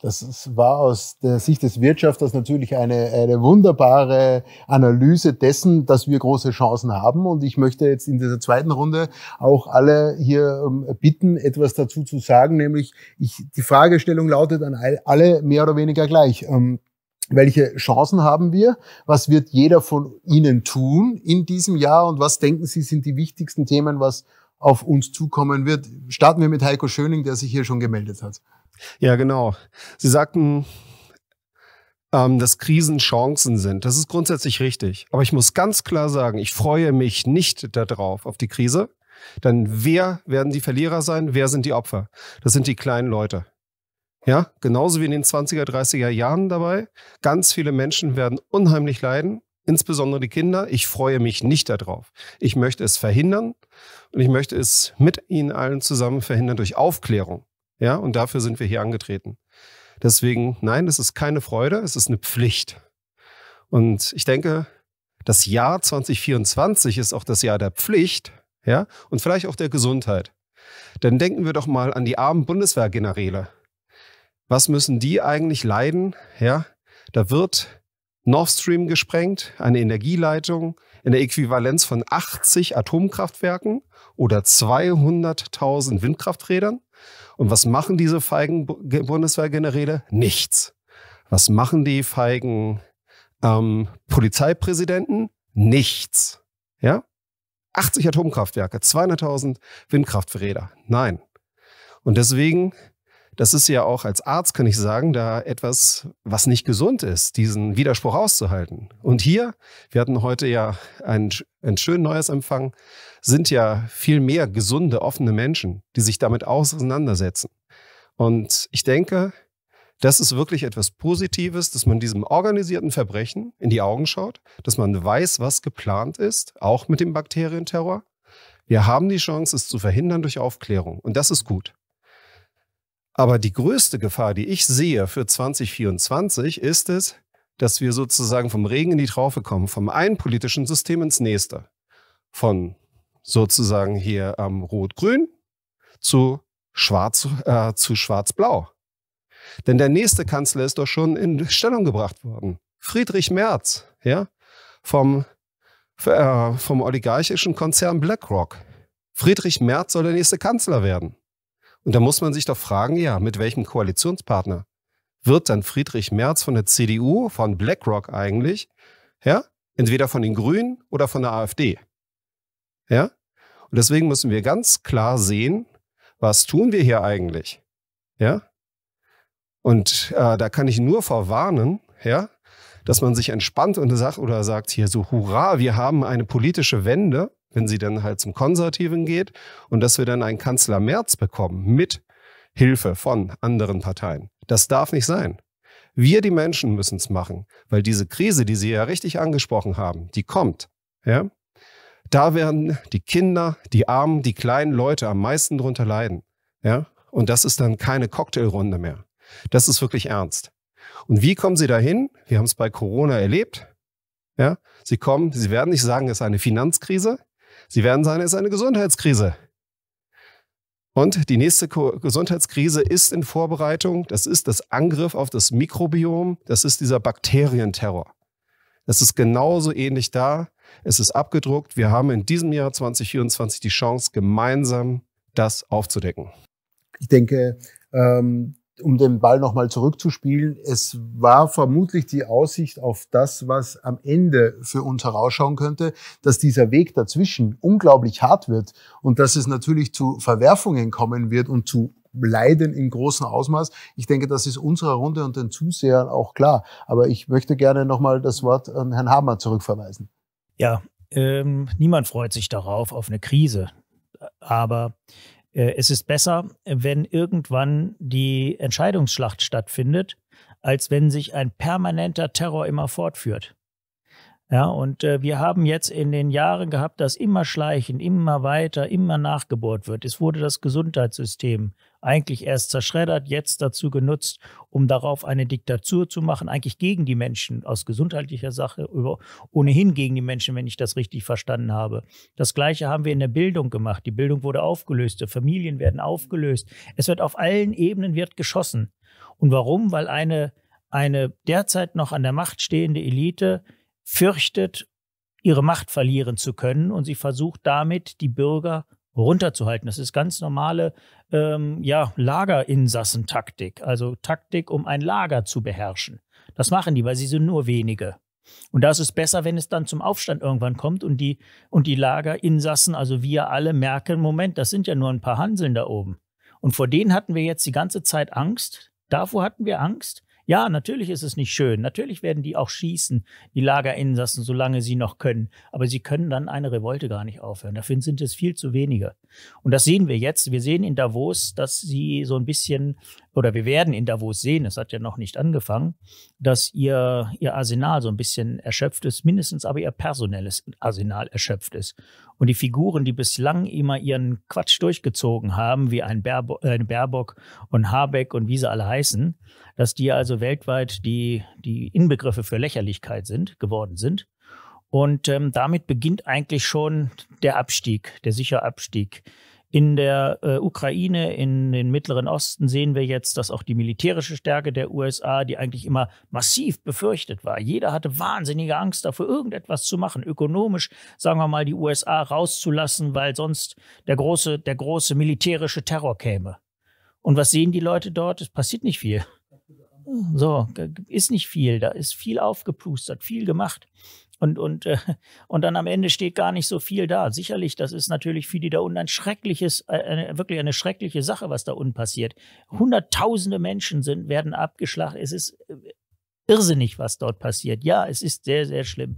Das war aus der Sicht des Wirtschafters natürlich eine, eine wunderbare Analyse dessen, dass wir große Chancen haben. Und ich möchte jetzt in dieser zweiten Runde auch alle hier ähm, bitten, etwas dazu zu sagen, nämlich ich, die Fragestellung lautet an alle mehr oder weniger gleich. Ähm, welche Chancen haben wir? Was wird jeder von Ihnen tun in diesem Jahr? Und was denken Sie sind die wichtigsten Themen, was auf uns zukommen wird? Starten wir mit Heiko Schöning, der sich hier schon gemeldet hat. Ja, genau. Sie sagten, ähm, dass Krisen Chancen sind. Das ist grundsätzlich richtig. Aber ich muss ganz klar sagen, ich freue mich nicht darauf, auf die Krise. Denn wer werden die Verlierer sein? Wer sind die Opfer? Das sind die kleinen Leute. Ja, genauso wie in den 20er, 30er Jahren dabei. Ganz viele Menschen werden unheimlich leiden, insbesondere die Kinder. Ich freue mich nicht darauf. Ich möchte es verhindern und ich möchte es mit Ihnen allen zusammen verhindern durch Aufklärung. Ja, und dafür sind wir hier angetreten. Deswegen, nein, es ist keine Freude, es ist eine Pflicht. Und ich denke, das Jahr 2024 ist auch das Jahr der Pflicht, ja, und vielleicht auch der Gesundheit. Dann denken wir doch mal an die armen Bundeswehrgeneräle. Was müssen die eigentlich leiden? Ja, da wird Nord Stream gesprengt, eine Energieleitung in der Äquivalenz von 80 Atomkraftwerken oder 200.000 Windkrafträdern. Und was machen diese feigen Bundeswehrgeneräle? Nichts. Was machen die feigen ähm, Polizeipräsidenten? Nichts. Ja? 80 Atomkraftwerke, 200.000 Windkrafträder. Nein. Und deswegen, das ist ja auch als Arzt, kann ich sagen, da etwas, was nicht gesund ist, diesen Widerspruch auszuhalten. Und hier, wir hatten heute ja ein, ein schön neues Empfang sind ja viel mehr gesunde, offene Menschen, die sich damit auseinandersetzen. Und ich denke, das ist wirklich etwas Positives, dass man diesem organisierten Verbrechen in die Augen schaut, dass man weiß, was geplant ist, auch mit dem Bakterienterror. Wir haben die Chance, es zu verhindern durch Aufklärung. Und das ist gut. Aber die größte Gefahr, die ich sehe für 2024, ist es, dass wir sozusagen vom Regen in die Traufe kommen, vom einen politischen System ins nächste. Von sozusagen hier ähm, Rot-Grün zu Schwarz, äh, zu Schwarz-Blau. Denn der nächste Kanzler ist doch schon in Stellung gebracht worden. Friedrich Merz, ja, vom, äh, vom oligarchischen Konzern BlackRock. Friedrich Merz soll der nächste Kanzler werden. Und da muss man sich doch fragen, ja, mit welchem Koalitionspartner? Wird dann Friedrich Merz von der CDU, von BlackRock eigentlich, ja, entweder von den Grünen oder von der AfD? Ja? Und deswegen müssen wir ganz klar sehen, was tun wir hier eigentlich? Ja? Und äh, da kann ich nur vorwarnen, ja, dass man sich entspannt und sagt oder sagt hier so, hurra, wir haben eine politische Wende, wenn sie dann halt zum Konservativen geht und dass wir dann einen Kanzler Merz bekommen mit Hilfe von anderen Parteien. Das darf nicht sein. Wir, die Menschen, müssen es machen, weil diese Krise, die Sie ja richtig angesprochen haben, die kommt. Ja? Da werden die Kinder, die Armen, die kleinen Leute am meisten drunter leiden. Ja? Und das ist dann keine Cocktailrunde mehr. Das ist wirklich ernst. Und wie kommen sie dahin? Wir haben es bei Corona erlebt. Ja? Sie kommen, sie werden nicht sagen, es ist eine Finanzkrise. Sie werden sagen, es ist eine Gesundheitskrise. Und die nächste Gesundheitskrise ist in Vorbereitung. Das ist das Angriff auf das Mikrobiom. Das ist dieser Bakterienterror. Das ist genauso ähnlich da es ist abgedruckt. Wir haben in diesem Jahr 2024 die Chance, gemeinsam das aufzudecken. Ich denke, ähm, um den Ball nochmal zurückzuspielen, es war vermutlich die Aussicht auf das, was am Ende für uns herausschauen könnte, dass dieser Weg dazwischen unglaublich hart wird und dass es natürlich zu Verwerfungen kommen wird und zu Leiden im großen Ausmaß. Ich denke, das ist unserer Runde und den Zusehern auch klar. Aber ich möchte gerne nochmal das Wort an Herrn Hamer zurückverweisen. Ja, ähm, niemand freut sich darauf, auf eine Krise. Aber äh, es ist besser, wenn irgendwann die Entscheidungsschlacht stattfindet, als wenn sich ein permanenter Terror immer fortführt. Ja, und äh, wir haben jetzt in den Jahren gehabt, dass immer schleichen, immer weiter, immer nachgebohrt wird. Es wurde das Gesundheitssystem eigentlich erst zerschreddert, jetzt dazu genutzt, um darauf eine Diktatur zu machen, eigentlich gegen die Menschen aus gesundheitlicher Sache, ohnehin gegen die Menschen, wenn ich das richtig verstanden habe. Das Gleiche haben wir in der Bildung gemacht. Die Bildung wurde aufgelöst, die Familien werden aufgelöst. Es wird auf allen Ebenen wird geschossen. Und warum? Weil eine, eine derzeit noch an der Macht stehende Elite fürchtet, ihre Macht verlieren zu können und sie versucht damit, die Bürger runterzuhalten. Das ist ganz normale ähm, ja, Lagerinsassentaktik, also Taktik, um ein Lager zu beherrschen. Das machen die, weil sie sind nur wenige. Und da ist es besser, wenn es dann zum Aufstand irgendwann kommt und die, und die Lagerinsassen, also wir alle, merken, Moment, das sind ja nur ein paar Hanseln da oben. Und vor denen hatten wir jetzt die ganze Zeit Angst. Davor hatten wir Angst. Ja, natürlich ist es nicht schön. Natürlich werden die auch schießen, die Lagerinsassen, solange sie noch können. Aber sie können dann eine Revolte gar nicht aufhören. Dafür sind es viel zu wenige. Und das sehen wir jetzt. Wir sehen in Davos, dass sie so ein bisschen, oder wir werden in Davos sehen, es hat ja noch nicht angefangen, dass ihr, ihr Arsenal so ein bisschen erschöpft ist, mindestens aber ihr personelles Arsenal erschöpft ist. Und die Figuren, die bislang immer ihren Quatsch durchgezogen haben, wie ein Baerbock, äh, Baerbock und Habeck und wie sie alle heißen, dass die also weltweit die, die Inbegriffe für Lächerlichkeit sind, geworden sind. Und ähm, damit beginnt eigentlich schon der Abstieg, der sichere Abstieg. In der äh, Ukraine, in den Mittleren Osten sehen wir jetzt, dass auch die militärische Stärke der USA, die eigentlich immer massiv befürchtet war, jeder hatte wahnsinnige Angst dafür, irgendetwas zu machen, ökonomisch, sagen wir mal, die USA rauszulassen, weil sonst der große, der große militärische Terror käme. Und was sehen die Leute dort? Es passiert nicht viel. So, ist nicht viel. Da ist viel aufgeplustert, viel gemacht. Und, und, äh, und dann am Ende steht gar nicht so viel da. Sicherlich, das ist natürlich für die da unten ein schreckliches, äh, wirklich eine schreckliche Sache, was da unten passiert. Hunderttausende Menschen sind, werden abgeschlachtet. Es ist äh, irrsinnig, was dort passiert. Ja, es ist sehr, sehr schlimm.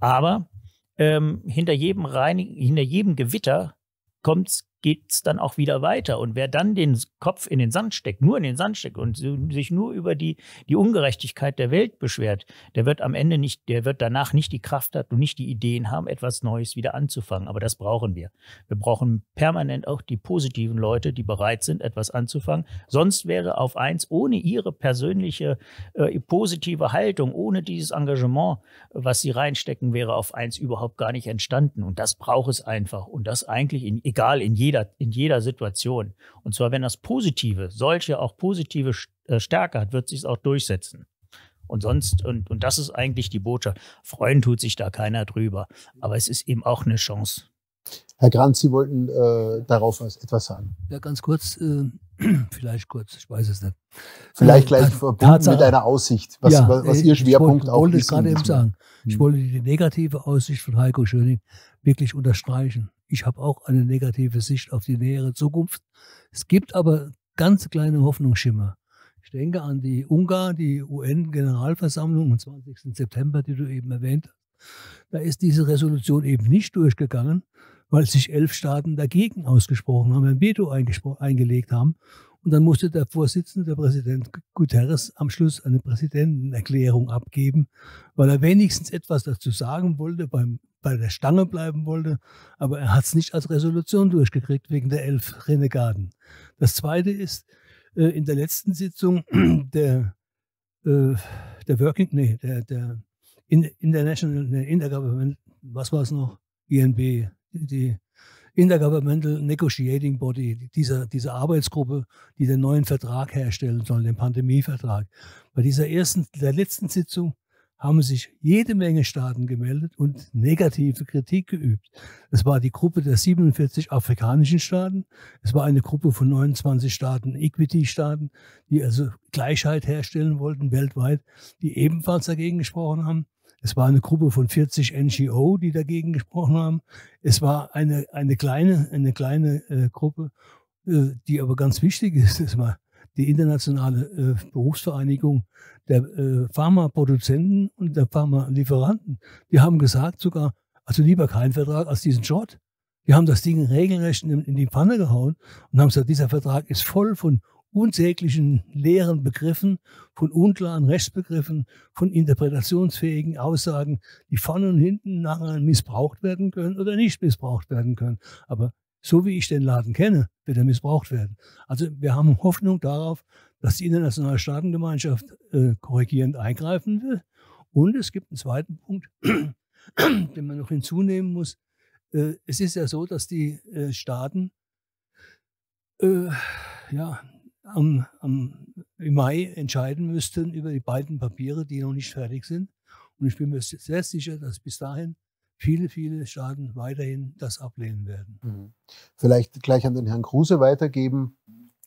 Aber ähm, hinter, jedem Reinig hinter jedem Gewitter kommt geht es dann auch wieder weiter. Und wer dann den Kopf in den Sand steckt, nur in den Sand steckt und sich nur über die, die Ungerechtigkeit der Welt beschwert, der wird am Ende nicht, der wird danach nicht die Kraft hat und nicht die Ideen haben, etwas Neues wieder anzufangen. Aber das brauchen wir. Wir brauchen permanent auch die positiven Leute, die bereit sind, etwas anzufangen. Sonst wäre auf eins ohne ihre persönliche äh, positive Haltung, ohne dieses Engagement, was sie reinstecken, wäre auf eins überhaupt gar nicht entstanden. Und das braucht es einfach. Und das eigentlich in, egal in jeder jeder, in jeder Situation. Und zwar, wenn das Positive, solche auch positive äh, Stärke hat, wird sich es auch durchsetzen. Und sonst, und, und das ist eigentlich die Botschaft. Freuen tut sich da keiner drüber. Aber es ist eben auch eine Chance. Herr Grant, Sie wollten äh, darauf etwas sagen. Ja, ganz kurz, äh, vielleicht kurz, ich weiß es nicht. Vielleicht ähm, gleich äh, verbunden mit einer Aussicht, was, ja, was, was äh, Ihr Schwerpunkt wollte, auch wollte ist. Ich wollte gerade eben sagen, hm. ich wollte die negative Aussicht von Heiko Schöning wirklich unterstreichen ich habe auch eine negative Sicht auf die nähere Zukunft. Es gibt aber ganz kleine Hoffnungsschimmer. Ich denke an die Ungarn, die UN-Generalversammlung am 20. September, die du eben erwähnt hast. Da ist diese Resolution eben nicht durchgegangen, weil sich elf Staaten dagegen ausgesprochen haben, ein Veto eingelegt haben. Und dann musste der Vorsitzende, der Präsident Guterres, am Schluss eine Präsidentenerklärung abgeben, weil er wenigstens etwas dazu sagen wollte beim bei der Stange bleiben wollte, aber er hat es nicht als Resolution durchgekriegt wegen der elf Renegaden. Das Zweite ist, äh, in der letzten Sitzung der, äh, der Working, nee, der, der International, nee, Intergovernmental, was war es noch? INB, die Intergovernmental Negotiating Body, dieser, diese Arbeitsgruppe, die den neuen Vertrag herstellen soll, den Pandemievertrag. Bei dieser ersten, der letzten Sitzung haben sich jede Menge Staaten gemeldet und negative Kritik geübt. Es war die Gruppe der 47 afrikanischen Staaten, es war eine Gruppe von 29 Staaten, Equity-Staaten, die also Gleichheit herstellen wollten weltweit, die ebenfalls dagegen gesprochen haben. Es war eine Gruppe von 40 NGO, die dagegen gesprochen haben. Es war eine, eine kleine, eine kleine äh, Gruppe, äh, die aber ganz wichtig ist. Es war die internationale äh, Berufsvereinigung der äh, Pharmaproduzenten und der Pharmalieferanten. Die haben gesagt sogar, also lieber keinen Vertrag als diesen Short. Die haben das Ding regelrecht in, in die Pfanne gehauen und haben gesagt, dieser Vertrag ist voll von unsäglichen leeren Begriffen, von unklaren Rechtsbegriffen, von interpretationsfähigen Aussagen, die vorne und hinten nachher missbraucht werden können oder nicht missbraucht werden können. Aber so wie ich den Laden kenne, wird er missbraucht werden. Also wir haben Hoffnung darauf, dass die internationale Staatengemeinschaft äh, korrigierend eingreifen will. Und es gibt einen zweiten Punkt, den man noch hinzunehmen muss. Äh, es ist ja so, dass die äh, Staaten äh, ja, am, am, im Mai entscheiden müssten über die beiden Papiere, die noch nicht fertig sind. Und ich bin mir sehr sicher, dass bis dahin viele, viele Staaten weiterhin das ablehnen werden. Mhm. Vielleicht gleich an den Herrn Kruse weitergeben.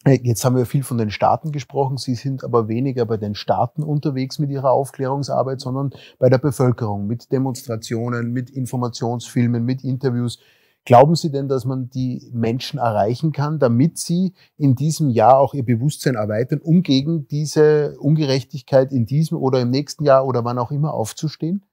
Äh, jetzt haben wir viel von den Staaten gesprochen. Sie sind aber weniger bei den Staaten unterwegs mit ihrer Aufklärungsarbeit, sondern bei der Bevölkerung mit Demonstrationen, mit Informationsfilmen, mit Interviews. Glauben Sie denn, dass man die Menschen erreichen kann, damit sie in diesem Jahr auch ihr Bewusstsein erweitern, um gegen diese Ungerechtigkeit in diesem oder im nächsten Jahr oder wann auch immer aufzustehen?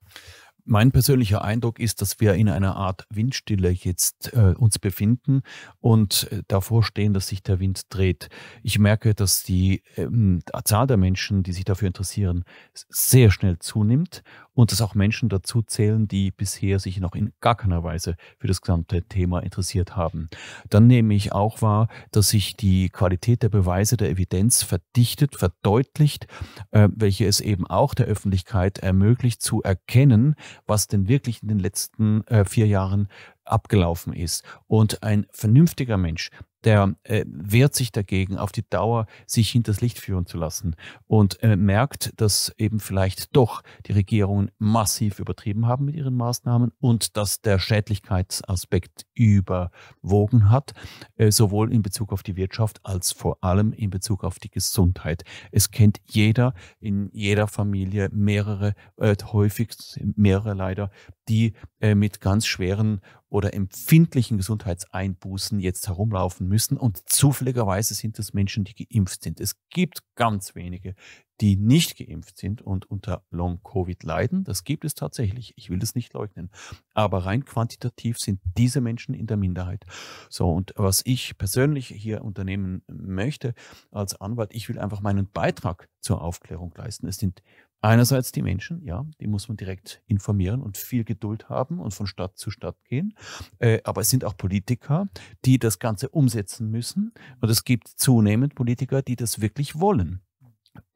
Mein persönlicher Eindruck ist, dass wir in einer Art Windstille jetzt äh, uns befinden und äh, davor stehen, dass sich der Wind dreht. Ich merke, dass die ähm, Zahl der Menschen, die sich dafür interessieren, sehr schnell zunimmt und dass auch Menschen dazu zählen, die bisher sich noch in gar keiner Weise für das gesamte Thema interessiert haben. Dann nehme ich auch wahr, dass sich die Qualität der Beweise der Evidenz verdichtet, verdeutlicht, äh, welche es eben auch der Öffentlichkeit ermöglicht zu erkennen, was denn wirklich in den letzten äh, vier Jahren abgelaufen ist. Und ein vernünftiger Mensch, der äh, wehrt sich dagegen, auf die Dauer sich hinters Licht führen zu lassen und äh, merkt, dass eben vielleicht doch die Regierungen massiv übertrieben haben mit ihren Maßnahmen und dass der Schädlichkeitsaspekt überwogen hat, äh, sowohl in Bezug auf die Wirtschaft als vor allem in Bezug auf die Gesundheit. Es kennt jeder in jeder Familie mehrere, äh, häufig mehrere leider, die äh, mit ganz schweren oder empfindlichen Gesundheitseinbußen jetzt herumlaufen müssen. Und zufälligerweise sind das Menschen, die geimpft sind. Es gibt ganz wenige, die nicht geimpft sind und unter Long-Covid leiden. Das gibt es tatsächlich. Ich will das nicht leugnen. Aber rein quantitativ sind diese Menschen in der Minderheit. So, und was ich persönlich hier unternehmen möchte als Anwalt, ich will einfach meinen Beitrag zur Aufklärung leisten. Es sind Einerseits die Menschen, ja, die muss man direkt informieren und viel Geduld haben und von Stadt zu Stadt gehen. Äh, aber es sind auch Politiker, die das Ganze umsetzen müssen. Und es gibt zunehmend Politiker, die das wirklich wollen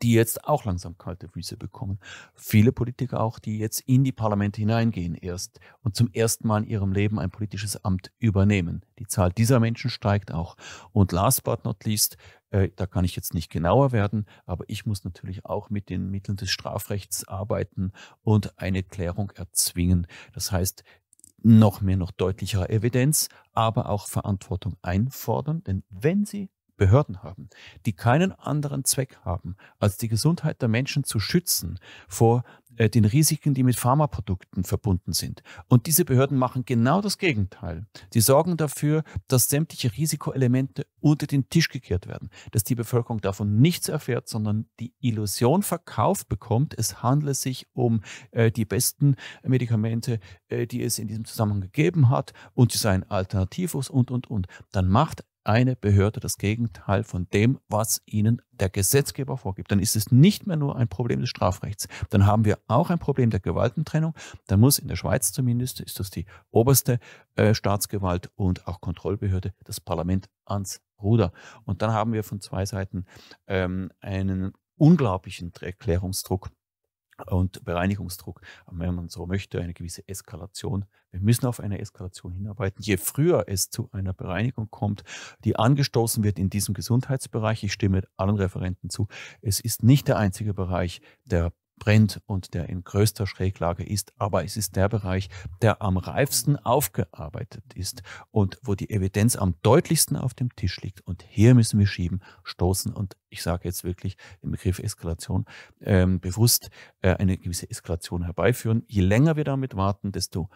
die jetzt auch langsam kalte Füße bekommen. Viele Politiker auch, die jetzt in die Parlamente hineingehen erst und zum ersten Mal in ihrem Leben ein politisches Amt übernehmen. Die Zahl dieser Menschen steigt auch. Und last but not least, äh, da kann ich jetzt nicht genauer werden, aber ich muss natürlich auch mit den Mitteln des Strafrechts arbeiten und eine Klärung erzwingen. Das heißt, noch mehr, noch deutlichere Evidenz, aber auch Verantwortung einfordern, denn wenn sie Behörden haben, die keinen anderen Zweck haben, als die Gesundheit der Menschen zu schützen vor äh, den Risiken, die mit Pharmaprodukten verbunden sind. Und diese Behörden machen genau das Gegenteil. Sie sorgen dafür, dass sämtliche Risikoelemente unter den Tisch gekehrt werden, dass die Bevölkerung davon nichts erfährt, sondern die Illusion verkauft bekommt, es handle sich um äh, die besten Medikamente, äh, die es in diesem Zusammenhang gegeben hat und sie seien alternativlos und, und, und. Dann macht eine Behörde das Gegenteil von dem, was ihnen der Gesetzgeber vorgibt. Dann ist es nicht mehr nur ein Problem des Strafrechts. Dann haben wir auch ein Problem der Gewaltentrennung. Dann muss in der Schweiz zumindest, ist das die oberste äh, Staatsgewalt und auch Kontrollbehörde, das Parlament ans Ruder. Und dann haben wir von zwei Seiten ähm, einen unglaublichen Erklärungsdruck und Bereinigungsdruck, wenn man so möchte, eine gewisse Eskalation. Wir müssen auf eine Eskalation hinarbeiten. Je früher es zu einer Bereinigung kommt, die angestoßen wird in diesem Gesundheitsbereich, ich stimme allen Referenten zu, es ist nicht der einzige Bereich, der brennt und der in größter Schräglage ist. Aber es ist der Bereich, der am reifsten aufgearbeitet ist und wo die Evidenz am deutlichsten auf dem Tisch liegt. Und hier müssen wir schieben, stoßen und ich sage jetzt wirklich im Begriff Eskalation ähm, bewusst äh, eine gewisse Eskalation herbeiführen. Je länger wir damit warten, desto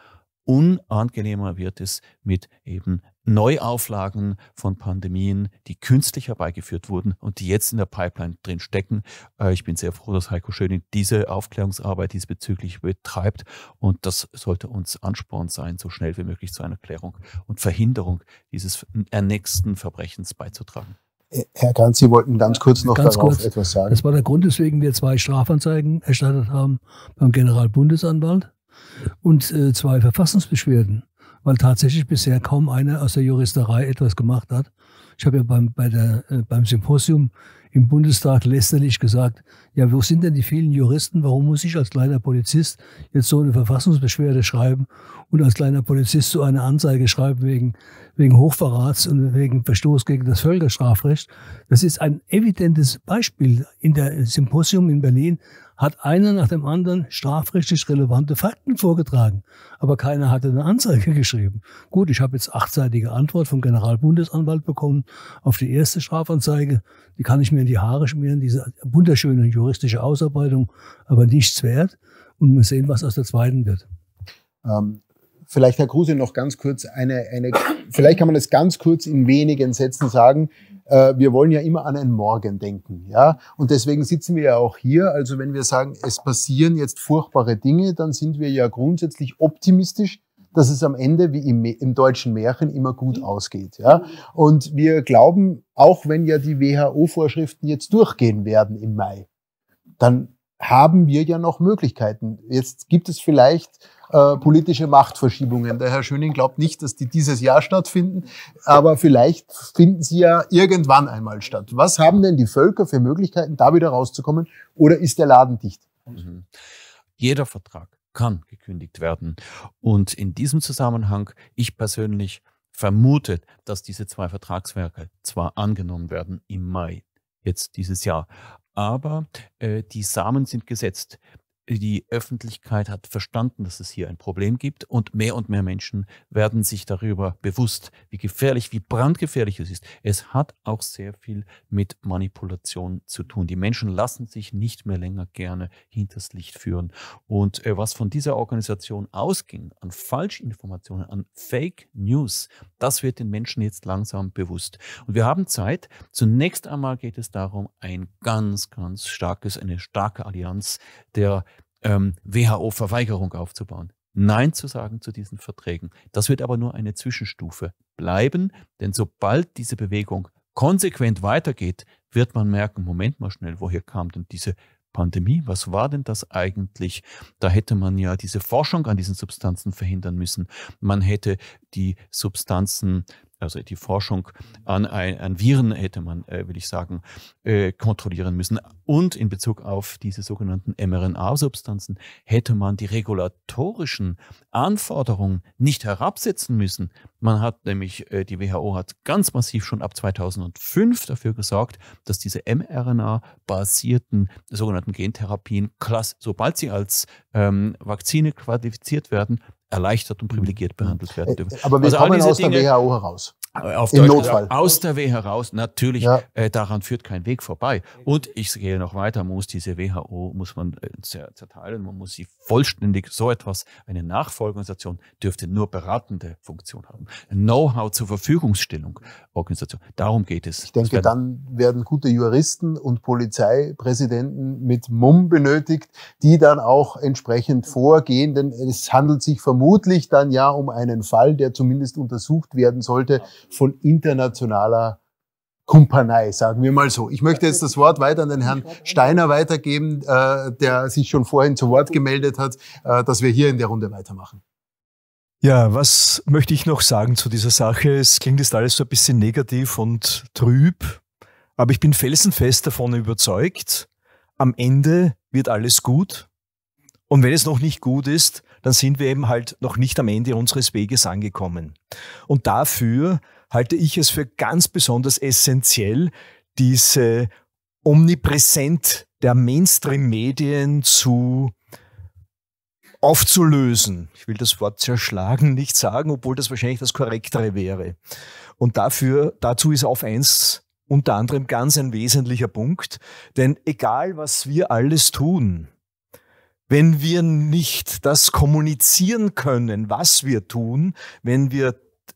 unangenehmer wird es mit eben Neuauflagen von Pandemien, die künstlich herbeigeführt wurden und die jetzt in der Pipeline drin stecken. Äh, ich bin sehr froh, dass Heiko Schöning diese Aufklärungsarbeit diesbezüglich betreibt und das sollte uns Ansporn sein, so schnell wie möglich zu einer Klärung und Verhinderung dieses ernächsten äh, Verbrechens beizutragen. Äh, Herr Kranz, Sie wollten ganz kurz noch ganz darauf kurz. etwas sagen. Das war der Grund, weswegen wir zwei Strafanzeigen erstattet haben beim Generalbundesanwalt und zwei Verfassungsbeschwerden weil tatsächlich bisher kaum einer aus der Juristerei etwas gemacht hat. Ich habe ja beim, bei der, äh, beim Symposium im Bundestag lästerlich gesagt, ja, wo sind denn die vielen Juristen? Warum muss ich als kleiner Polizist jetzt so eine Verfassungsbeschwerde schreiben und als kleiner Polizist so eine Anzeige schreiben wegen, wegen Hochverrats und wegen Verstoß gegen das Völkerstrafrecht? Das ist ein evidentes Beispiel. In der Symposium in Berlin hat einer nach dem anderen strafrechtlich relevante Fakten vorgetragen. Aber keiner hatte eine Anzeige geschrieben. Gut, ich habe jetzt achtseitige Antwort vom Generalbundesanwalt bekommen auf die erste Strafanzeige. Die kann ich mir in die Haare schmieren, diese wunderschöne juristische Ausarbeitung, aber nichts wert. Und wir sehen, was aus der zweiten wird. Ähm, vielleicht, Herr Kruse, noch ganz kurz eine, eine vielleicht kann man das ganz kurz in wenigen Sätzen sagen. Äh, wir wollen ja immer an einen Morgen denken, ja. Und deswegen sitzen wir ja auch hier. Also wenn wir sagen, es passieren jetzt furchtbare Dinge, dann sind wir ja grundsätzlich optimistisch, dass es am Ende wie im, im deutschen Märchen immer gut mhm. ausgeht, ja. Und wir glauben, auch wenn ja die WHO-Vorschriften jetzt durchgehen werden im Mai, dann haben wir ja noch Möglichkeiten. Jetzt gibt es vielleicht äh, politische Machtverschiebungen. Der Herr Schöning glaubt nicht, dass die dieses Jahr stattfinden, aber vielleicht finden sie ja irgendwann einmal statt. Was haben denn die Völker für Möglichkeiten, da wieder rauszukommen? Oder ist der Laden dicht? Mhm. Jeder Vertrag kann gekündigt werden. Und in diesem Zusammenhang, ich persönlich vermute, dass diese zwei Vertragswerke zwar angenommen werden im Mai jetzt dieses Jahr, aber äh, die Samen sind gesetzt die Öffentlichkeit hat verstanden, dass es hier ein Problem gibt und mehr und mehr Menschen werden sich darüber bewusst, wie gefährlich, wie brandgefährlich es ist. Es hat auch sehr viel mit Manipulation zu tun. Die Menschen lassen sich nicht mehr länger gerne hinters Licht führen. Und äh, was von dieser Organisation ausging, an Falschinformationen, an Fake News, das wird den Menschen jetzt langsam bewusst. Und wir haben Zeit. Zunächst einmal geht es darum, ein ganz, ganz starkes, eine starke Allianz der ähm, WHO-Verweigerung aufzubauen. Nein zu sagen zu diesen Verträgen. Das wird aber nur eine Zwischenstufe bleiben, denn sobald diese Bewegung konsequent weitergeht, wird man merken, Moment mal schnell, woher kam denn diese Pandemie? Was war denn das eigentlich? Da hätte man ja diese Forschung an diesen Substanzen verhindern müssen. Man hätte die Substanzen also die Forschung an, an Viren hätte man, äh, würde ich sagen, äh, kontrollieren müssen. Und in Bezug auf diese sogenannten mRNA-Substanzen hätte man die regulatorischen Anforderungen nicht herabsetzen müssen. Man hat nämlich, äh, die WHO hat ganz massiv schon ab 2005 dafür gesorgt, dass diese mRNA-basierten sogenannten Gentherapien, sobald sie als ähm, Vakzine qualifiziert werden, erleichtert und privilegiert behandelt werden äh, dürfen. Aber wir also kommen aus Dinge, der WHO heraus. Äh, auf Im Notfall. aus der W heraus, natürlich, ja. äh, daran führt kein Weg vorbei. Und ich gehe noch weiter, man muss diese WHO, muss man äh, zerteilen, man muss sie vollständig, so etwas, eine Nachfolgeorganisation dürfte nur beratende Funktion haben. Know-how zur Verfügungsstellung, Organisation, darum geht es. Ich denke, dann werden gute Juristen und Polizeipräsidenten mit Mumm benötigt, die dann auch entsprechend vorgehen, denn es handelt sich vermutlich dann ja um einen Fall, der zumindest untersucht werden sollte. Ja von internationaler Kumpanei, sagen wir mal so. Ich möchte jetzt das Wort weiter an den Herrn Steiner weitergeben, äh, der sich schon vorhin zu Wort gemeldet hat, äh, dass wir hier in der Runde weitermachen. Ja, was möchte ich noch sagen zu dieser Sache? Es klingt jetzt alles so ein bisschen negativ und trüb, aber ich bin felsenfest davon überzeugt, am Ende wird alles gut. Und wenn es noch nicht gut ist, dann sind wir eben halt noch nicht am Ende unseres Weges angekommen. Und dafür halte ich es für ganz besonders essentiell, diese Omnipräsent der Mainstream-Medien zu aufzulösen. Ich will das Wort zerschlagen nicht sagen, obwohl das wahrscheinlich das korrektere wäre. Und dafür, dazu ist auf eins unter anderem ganz ein wesentlicher Punkt, denn egal was wir alles tun, wenn wir nicht das kommunizieren können, was wir tun, wenn wir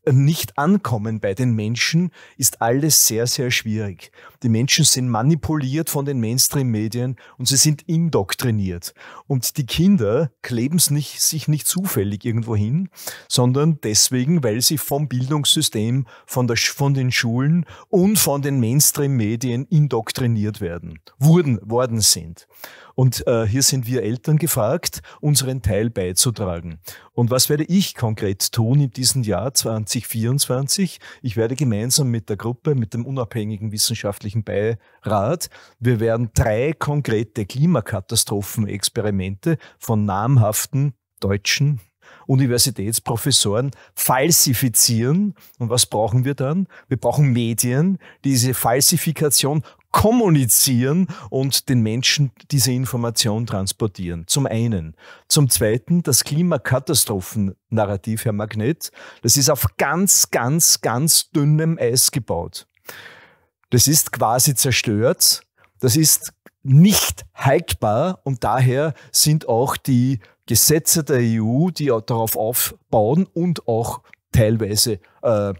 nicht ankommen bei den Menschen, ist alles sehr, sehr schwierig. Die Menschen sind manipuliert von den Mainstream-Medien und sie sind indoktriniert. Und die Kinder kleben nicht, sich nicht zufällig irgendwo hin, sondern deswegen, weil sie vom Bildungssystem, von, der, von den Schulen und von den Mainstream-Medien indoktriniert werden, wurden, worden sind. Und äh, hier sind wir Eltern gefragt, unseren Teil beizutragen. Und was werde ich konkret tun in diesem Jahr 2024? Ich werde gemeinsam mit der Gruppe, mit dem unabhängigen wissenschaftlichen Beirat, wir werden drei konkrete Klimakatastrophenexperimente von namhaften deutschen Universitätsprofessoren falsifizieren. Und was brauchen wir dann? Wir brauchen Medien, die diese Falsifikation kommunizieren und den Menschen diese Information transportieren. Zum einen. Zum zweiten das Klimakatastrophen-Narrativ, Herr Magnet. Das ist auf ganz, ganz, ganz dünnem Eis gebaut. Das ist quasi zerstört. Das ist nicht haltbar und daher sind auch die Gesetze der EU, die darauf aufbauen und auch teilweise äh,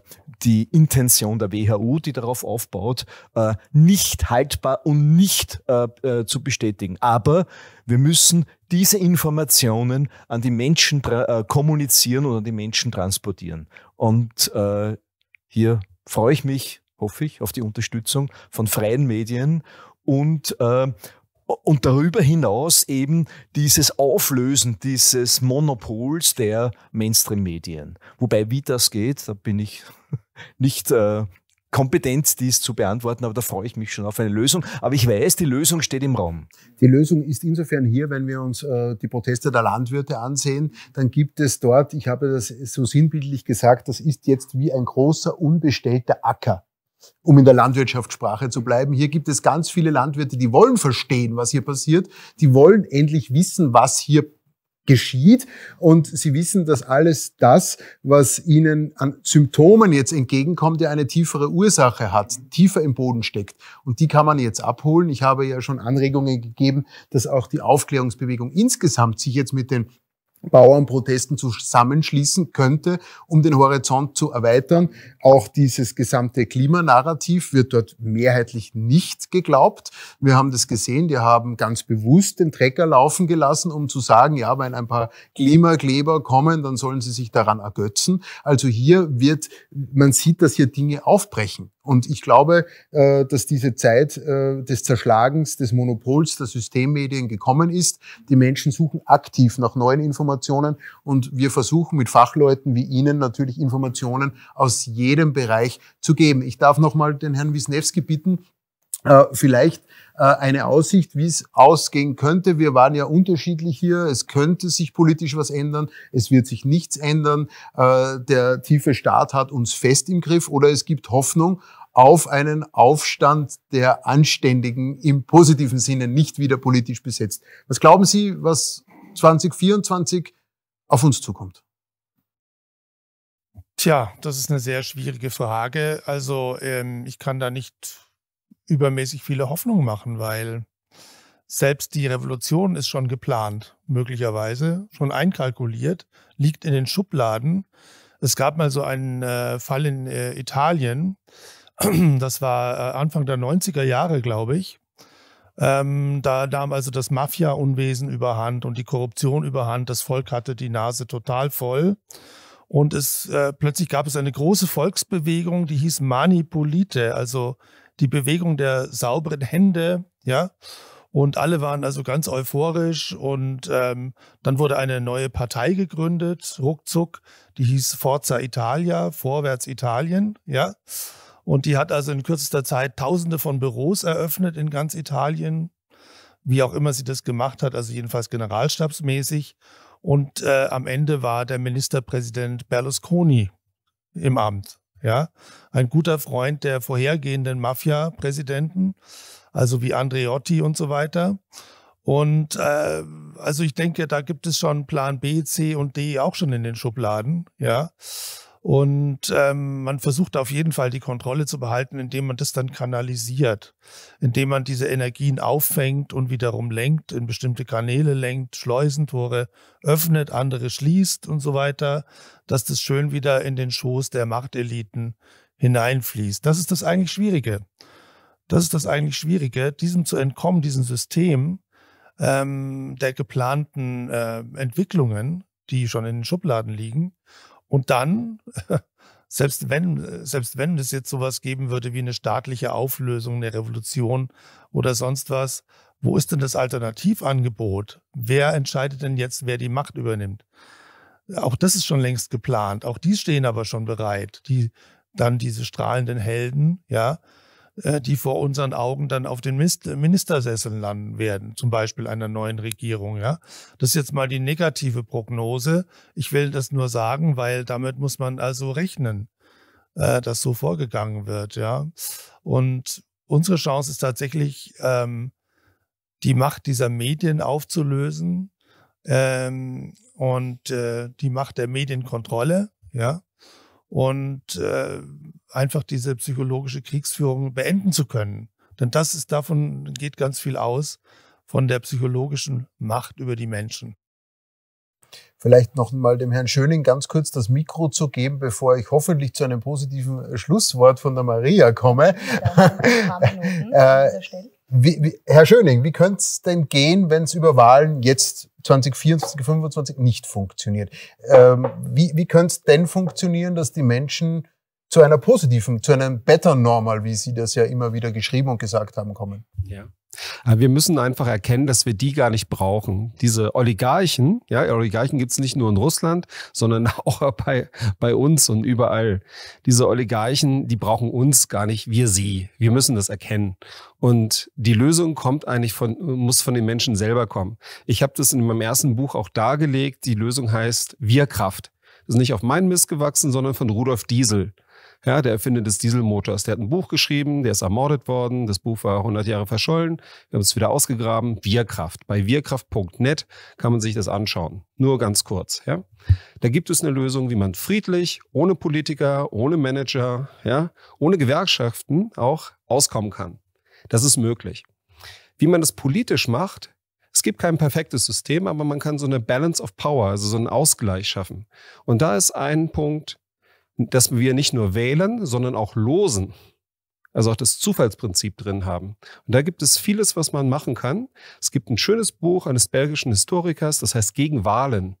die Intention der WHO, die darauf aufbaut, äh, nicht haltbar und nicht äh, äh, zu bestätigen. Aber wir müssen diese Informationen an die Menschen kommunizieren und an die Menschen transportieren. Und hier freue ich mich, hoffe ich, auf die Unterstützung von freien Medien und und darüber hinaus eben dieses Auflösen dieses Monopols der Mainstream-Medien. Wobei, wie das geht, da bin ich nicht äh, kompetent, dies zu beantworten, aber da freue ich mich schon auf eine Lösung. Aber ich weiß, die Lösung steht im Raum. Die Lösung ist insofern hier, wenn wir uns äh, die Proteste der Landwirte ansehen, dann gibt es dort, ich habe das so sinnbildlich gesagt, das ist jetzt wie ein großer unbestellter Acker um in der Landwirtschaftssprache zu bleiben. Hier gibt es ganz viele Landwirte, die wollen verstehen, was hier passiert. Die wollen endlich wissen, was hier geschieht. Und sie wissen, dass alles das, was ihnen an Symptomen jetzt entgegenkommt, ja eine tiefere Ursache hat, tiefer im Boden steckt. Und die kann man jetzt abholen. Ich habe ja schon Anregungen gegeben, dass auch die Aufklärungsbewegung insgesamt sich jetzt mit den Bauernprotesten zusammenschließen könnte, um den Horizont zu erweitern. Auch dieses gesamte Klimanarrativ wird dort mehrheitlich nicht geglaubt. Wir haben das gesehen, die haben ganz bewusst den Trecker laufen gelassen, um zu sagen, ja, wenn ein paar Klimakleber kommen, dann sollen sie sich daran ergötzen. Also hier wird, man sieht, dass hier Dinge aufbrechen. Und ich glaube, äh, dass diese Zeit äh, des Zerschlagens, des Monopols der Systemmedien gekommen ist. Die Menschen suchen aktiv nach neuen Informationen und wir versuchen mit Fachleuten wie Ihnen natürlich Informationen aus jedem Bereich zu geben. Ich darf nochmal den Herrn Wisniewski bitten, äh, vielleicht äh, eine Aussicht, wie es ausgehen könnte. Wir waren ja unterschiedlich hier. Es könnte sich politisch was ändern. Es wird sich nichts ändern. Äh, der tiefe Staat hat uns fest im Griff oder es gibt Hoffnung auf einen Aufstand der Anständigen im positiven Sinne, nicht wieder politisch besetzt. Was glauben Sie, was 2024 auf uns zukommt? Tja, das ist eine sehr schwierige Frage. Also ähm, ich kann da nicht übermäßig viele Hoffnung machen, weil selbst die Revolution ist schon geplant, möglicherweise, schon einkalkuliert, liegt in den Schubladen. Es gab mal so einen äh, Fall in äh, Italien, das war äh, Anfang der 90er Jahre, glaube ich. Ähm, da nahm also das Mafia-Unwesen überhand und die Korruption überhand. Das Volk hatte die Nase total voll. Und es, äh, plötzlich gab es eine große Volksbewegung, die hieß Mani Polite, also die Bewegung der sauberen Hände, ja. Und alle waren also ganz euphorisch und ähm, dann wurde eine neue Partei gegründet, ruckzuck, die hieß Forza Italia, Vorwärts Italien, ja. Und die hat also in kürzester Zeit tausende von Büros eröffnet in ganz Italien, wie auch immer sie das gemacht hat, also jedenfalls generalstabsmäßig. Und äh, am Ende war der Ministerpräsident Berlusconi im Amt. Ja, ein guter Freund der vorhergehenden Mafia-Präsidenten, also wie Andreotti und so weiter. Und äh, also ich denke, da gibt es schon Plan B, C und D auch schon in den Schubladen. Ja, und ähm, man versucht auf jeden Fall die Kontrolle zu behalten, indem man das dann kanalisiert, indem man diese Energien auffängt und wiederum lenkt, in bestimmte Kanäle lenkt, Schleusentore öffnet, andere schließt und so weiter, dass das schön wieder in den Schoß der Machteliten hineinfließt. Das ist das eigentlich Schwierige. Das ist das eigentlich Schwierige, diesem zu entkommen, diesem System ähm, der geplanten äh, Entwicklungen, die schon in den Schubladen liegen und dann, selbst wenn, selbst wenn es jetzt sowas geben würde wie eine staatliche Auflösung, eine Revolution oder sonst was, wo ist denn das Alternativangebot? Wer entscheidet denn jetzt, wer die Macht übernimmt? Auch das ist schon längst geplant. Auch die stehen aber schon bereit. Die, dann diese strahlenden Helden, ja, äh, die vor unseren Augen dann auf den Ministersesseln landen werden, zum Beispiel einer neuen Regierung. Ja, das ist jetzt mal die negative Prognose. Ich will das nur sagen, weil damit muss man also rechnen, äh, dass so vorgegangen wird. Ja, und unsere Chance ist tatsächlich, ähm, die Macht dieser Medien aufzulösen ähm, und äh, die Macht der Medienkontrolle. Ja, und äh, einfach diese psychologische Kriegsführung beenden zu können. Denn das ist davon geht ganz viel aus von der psychologischen Macht über die Menschen. Vielleicht noch mal dem Herrn Schöning ganz kurz das Mikro zu geben, bevor ich hoffentlich zu einem positiven äh, Schlusswort von der Maria komme. Ja, Wie, wie, Herr Schöning, wie könnte es denn gehen, wenn es über Wahlen jetzt 2024, 2025 nicht funktioniert? Ähm, wie wie könnte es denn funktionieren, dass die Menschen zu einer positiven, zu einem Better Normal, wie Sie das ja immer wieder geschrieben und gesagt haben, kommen. Ja. Aber wir müssen einfach erkennen, dass wir die gar nicht brauchen. Diese Oligarchen, ja, Oligarchen gibt es nicht nur in Russland, sondern auch bei, bei uns und überall. Diese Oligarchen, die brauchen uns gar nicht, wir sie. Wir müssen das erkennen. Und die Lösung kommt eigentlich von, muss von den Menschen selber kommen. Ich habe das in meinem ersten Buch auch dargelegt. Die Lösung heißt Wirkraft. Das ist nicht auf meinen Mist gewachsen, sondern von Rudolf Diesel ja, der Erfinder des Dieselmotors. Der hat ein Buch geschrieben, der ist ermordet worden. Das Buch war 100 Jahre verschollen. Wir haben es wieder ausgegraben. Wirkraft. Bei wirkraft.net kann man sich das anschauen. Nur ganz kurz. Ja. Da gibt es eine Lösung, wie man friedlich, ohne Politiker, ohne Manager, ja, ohne Gewerkschaften auch auskommen kann. Das ist möglich. Wie man das politisch macht, es gibt kein perfektes System, aber man kann so eine Balance of Power, also so einen Ausgleich schaffen. Und da ist ein Punkt, dass wir nicht nur wählen, sondern auch losen. Also auch das Zufallsprinzip drin haben. Und da gibt es vieles, was man machen kann. Es gibt ein schönes Buch eines belgischen Historikers, das heißt Gegen Wahlen.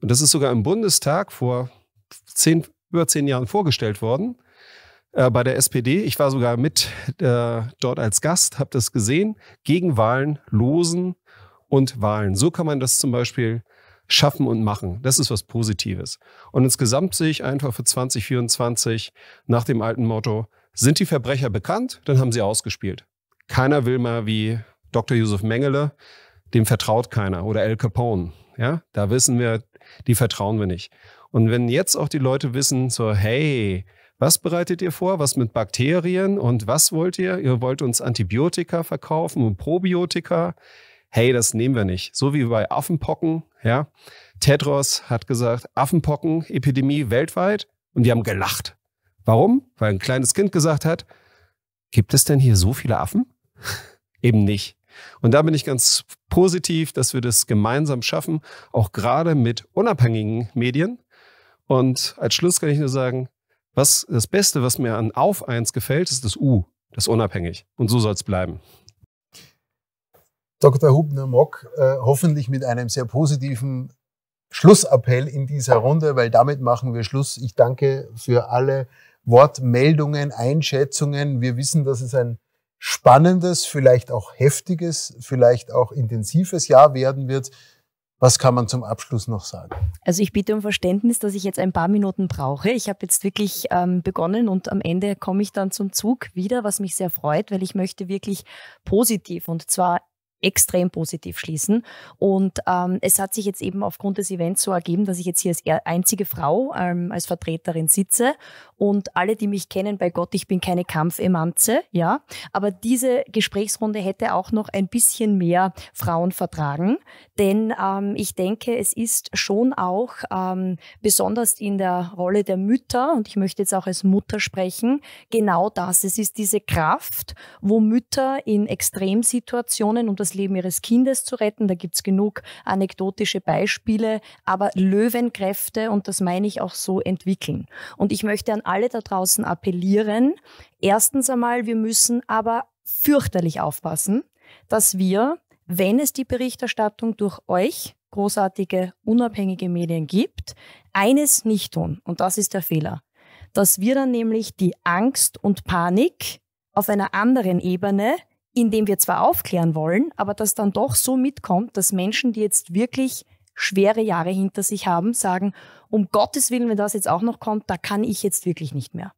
Und das ist sogar im Bundestag vor zehn, über zehn Jahren vorgestellt worden äh, bei der SPD. Ich war sogar mit äh, dort als Gast, habe das gesehen. Gegen Wahlen, Losen und Wahlen. So kann man das zum Beispiel schaffen und machen. Das ist was Positives. Und insgesamt sehe ich einfach für 2024 nach dem alten Motto, sind die Verbrecher bekannt, dann haben sie ausgespielt. Keiner will mal wie Dr. Josef Mengele, dem vertraut keiner, oder Al Capone. Ja, da wissen wir, die vertrauen wir nicht. Und wenn jetzt auch die Leute wissen, so, hey, was bereitet ihr vor? Was mit Bakterien? Und was wollt ihr? Ihr wollt uns Antibiotika verkaufen und Probiotika hey, das nehmen wir nicht. So wie bei Affenpocken, ja. Tedros hat gesagt, Affenpocken, Epidemie weltweit. Und wir haben gelacht. Warum? Weil ein kleines Kind gesagt hat, gibt es denn hier so viele Affen? Eben nicht. Und da bin ich ganz positiv, dass wir das gemeinsam schaffen, auch gerade mit unabhängigen Medien. Und als Schluss kann ich nur sagen, was das Beste, was mir an Auf eins gefällt, ist das U, das unabhängig. Und so soll es bleiben. Dr. Hubner-Mock, äh, hoffentlich mit einem sehr positiven Schlussappell in dieser Runde, weil damit machen wir Schluss. Ich danke für alle Wortmeldungen, Einschätzungen. Wir wissen, dass es ein spannendes, vielleicht auch heftiges, vielleicht auch intensives Jahr werden wird. Was kann man zum Abschluss noch sagen? Also ich bitte um Verständnis, dass ich jetzt ein paar Minuten brauche. Ich habe jetzt wirklich ähm, begonnen und am Ende komme ich dann zum Zug wieder, was mich sehr freut, weil ich möchte wirklich positiv und zwar extrem positiv schließen. Und ähm, es hat sich jetzt eben aufgrund des Events so ergeben, dass ich jetzt hier als einzige Frau ähm, als Vertreterin sitze. Und alle, die mich kennen, bei Gott, ich bin keine Kampfemanze, ja. Aber diese Gesprächsrunde hätte auch noch ein bisschen mehr Frauen vertragen. Denn ähm, ich denke, es ist schon auch ähm, besonders in der Rolle der Mütter, und ich möchte jetzt auch als Mutter sprechen, genau das. Es ist diese Kraft, wo Mütter in Extremsituationen, und das das Leben ihres Kindes zu retten. Da gibt es genug anekdotische Beispiele, aber Löwenkräfte, und das meine ich auch so, entwickeln. Und ich möchte an alle da draußen appellieren, erstens einmal, wir müssen aber fürchterlich aufpassen, dass wir, wenn es die Berichterstattung durch euch großartige, unabhängige Medien gibt, eines nicht tun, und das ist der Fehler, dass wir dann nämlich die Angst und Panik auf einer anderen Ebene in dem wir zwar aufklären wollen, aber das dann doch so mitkommt, dass Menschen, die jetzt wirklich schwere Jahre hinter sich haben, sagen, um Gottes Willen, wenn das jetzt auch noch kommt, da kann ich jetzt wirklich nicht mehr.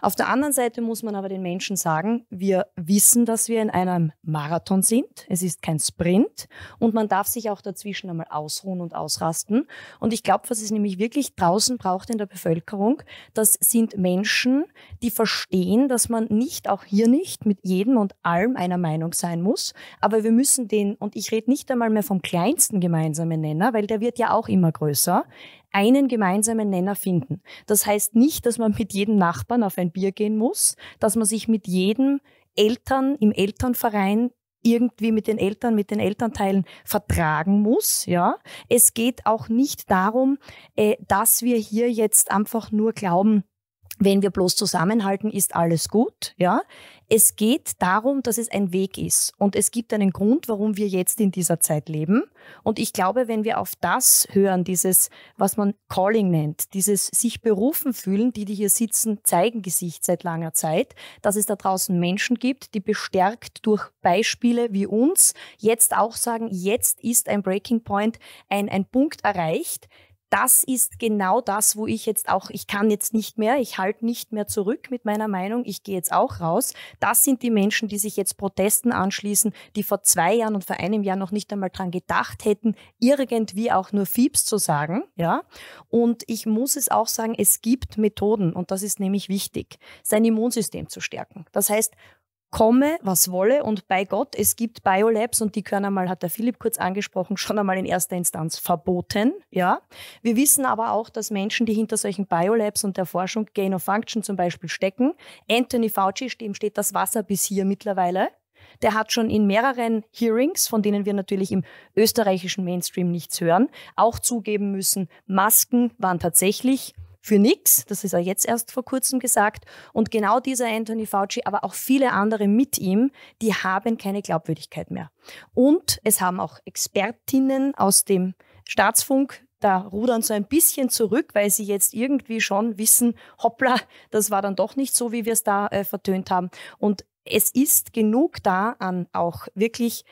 Auf der anderen Seite muss man aber den Menschen sagen, wir wissen, dass wir in einem Marathon sind. Es ist kein Sprint und man darf sich auch dazwischen einmal ausruhen und ausrasten. Und ich glaube, was es nämlich wirklich draußen braucht in der Bevölkerung, das sind Menschen, die verstehen, dass man nicht, auch hier nicht, mit jedem und allem einer Meinung sein muss. Aber wir müssen den, und ich rede nicht einmal mehr vom kleinsten gemeinsamen Nenner, weil der wird ja auch immer größer, einen gemeinsamen Nenner finden. Das heißt nicht, dass man mit jedem Nachbarn auf ein Bier gehen muss, dass man sich mit jedem Eltern im Elternverein irgendwie mit den Eltern, mit den Elternteilen vertragen muss. Ja, es geht auch nicht darum, äh, dass wir hier jetzt einfach nur glauben, wenn wir bloß zusammenhalten, ist alles gut. Ja? Es geht darum, dass es ein Weg ist. Und es gibt einen Grund, warum wir jetzt in dieser Zeit leben. Und ich glaube, wenn wir auf das hören, dieses, was man Calling nennt, dieses sich berufen fühlen, die, die hier sitzen, zeigen Gesicht seit langer Zeit, dass es da draußen Menschen gibt, die bestärkt durch Beispiele wie uns jetzt auch sagen, jetzt ist ein Breaking Point, ein, ein Punkt erreicht, das ist genau das, wo ich jetzt auch, ich kann jetzt nicht mehr, ich halte nicht mehr zurück mit meiner Meinung, ich gehe jetzt auch raus. Das sind die Menschen, die sich jetzt Protesten anschließen, die vor zwei Jahren und vor einem Jahr noch nicht einmal dran gedacht hätten, irgendwie auch nur Fiebs zu sagen. Ja? Und ich muss es auch sagen, es gibt Methoden, und das ist nämlich wichtig, sein Immunsystem zu stärken. Das heißt, komme, was wolle und bei Gott, es gibt Biolabs und die können einmal, hat der Philipp kurz angesprochen, schon einmal in erster Instanz verboten. Ja, wir wissen aber auch, dass Menschen, die hinter solchen Biolabs und der Forschung Gain of Function zum Beispiel stecken, Anthony Fauci, dem steht das Wasser bis hier mittlerweile. Der hat schon in mehreren Hearings, von denen wir natürlich im österreichischen Mainstream nichts hören, auch zugeben müssen, Masken waren tatsächlich für nichts, das ist er jetzt erst vor kurzem gesagt, und genau dieser Anthony Fauci, aber auch viele andere mit ihm, die haben keine Glaubwürdigkeit mehr. Und es haben auch Expertinnen aus dem Staatsfunk da rudern so ein bisschen zurück, weil sie jetzt irgendwie schon wissen, hoppla, das war dann doch nicht so, wie wir es da äh, vertönt haben. Und es ist genug da an auch wirklich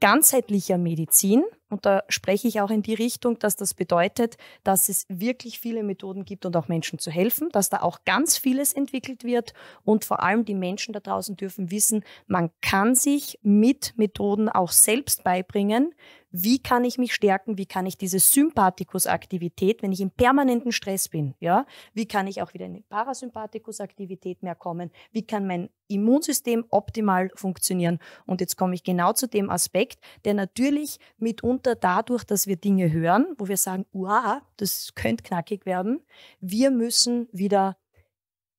ganzheitlicher Medizin, und da spreche ich auch in die Richtung, dass das bedeutet, dass es wirklich viele Methoden gibt und auch Menschen zu helfen, dass da auch ganz vieles entwickelt wird. Und vor allem die Menschen da draußen dürfen wissen, man kann sich mit Methoden auch selbst beibringen. Wie kann ich mich stärken? Wie kann ich diese Sympathikusaktivität, wenn ich im permanenten Stress bin, ja? Wie kann ich auch wieder in die Parasympathikusaktivität mehr kommen? Wie kann mein Immunsystem optimal funktionieren? Und jetzt komme ich genau zu dem Aspekt, der natürlich mitunter mitunter dadurch, dass wir Dinge hören, wo wir sagen, wow, das könnte knackig werden. Wir müssen wieder,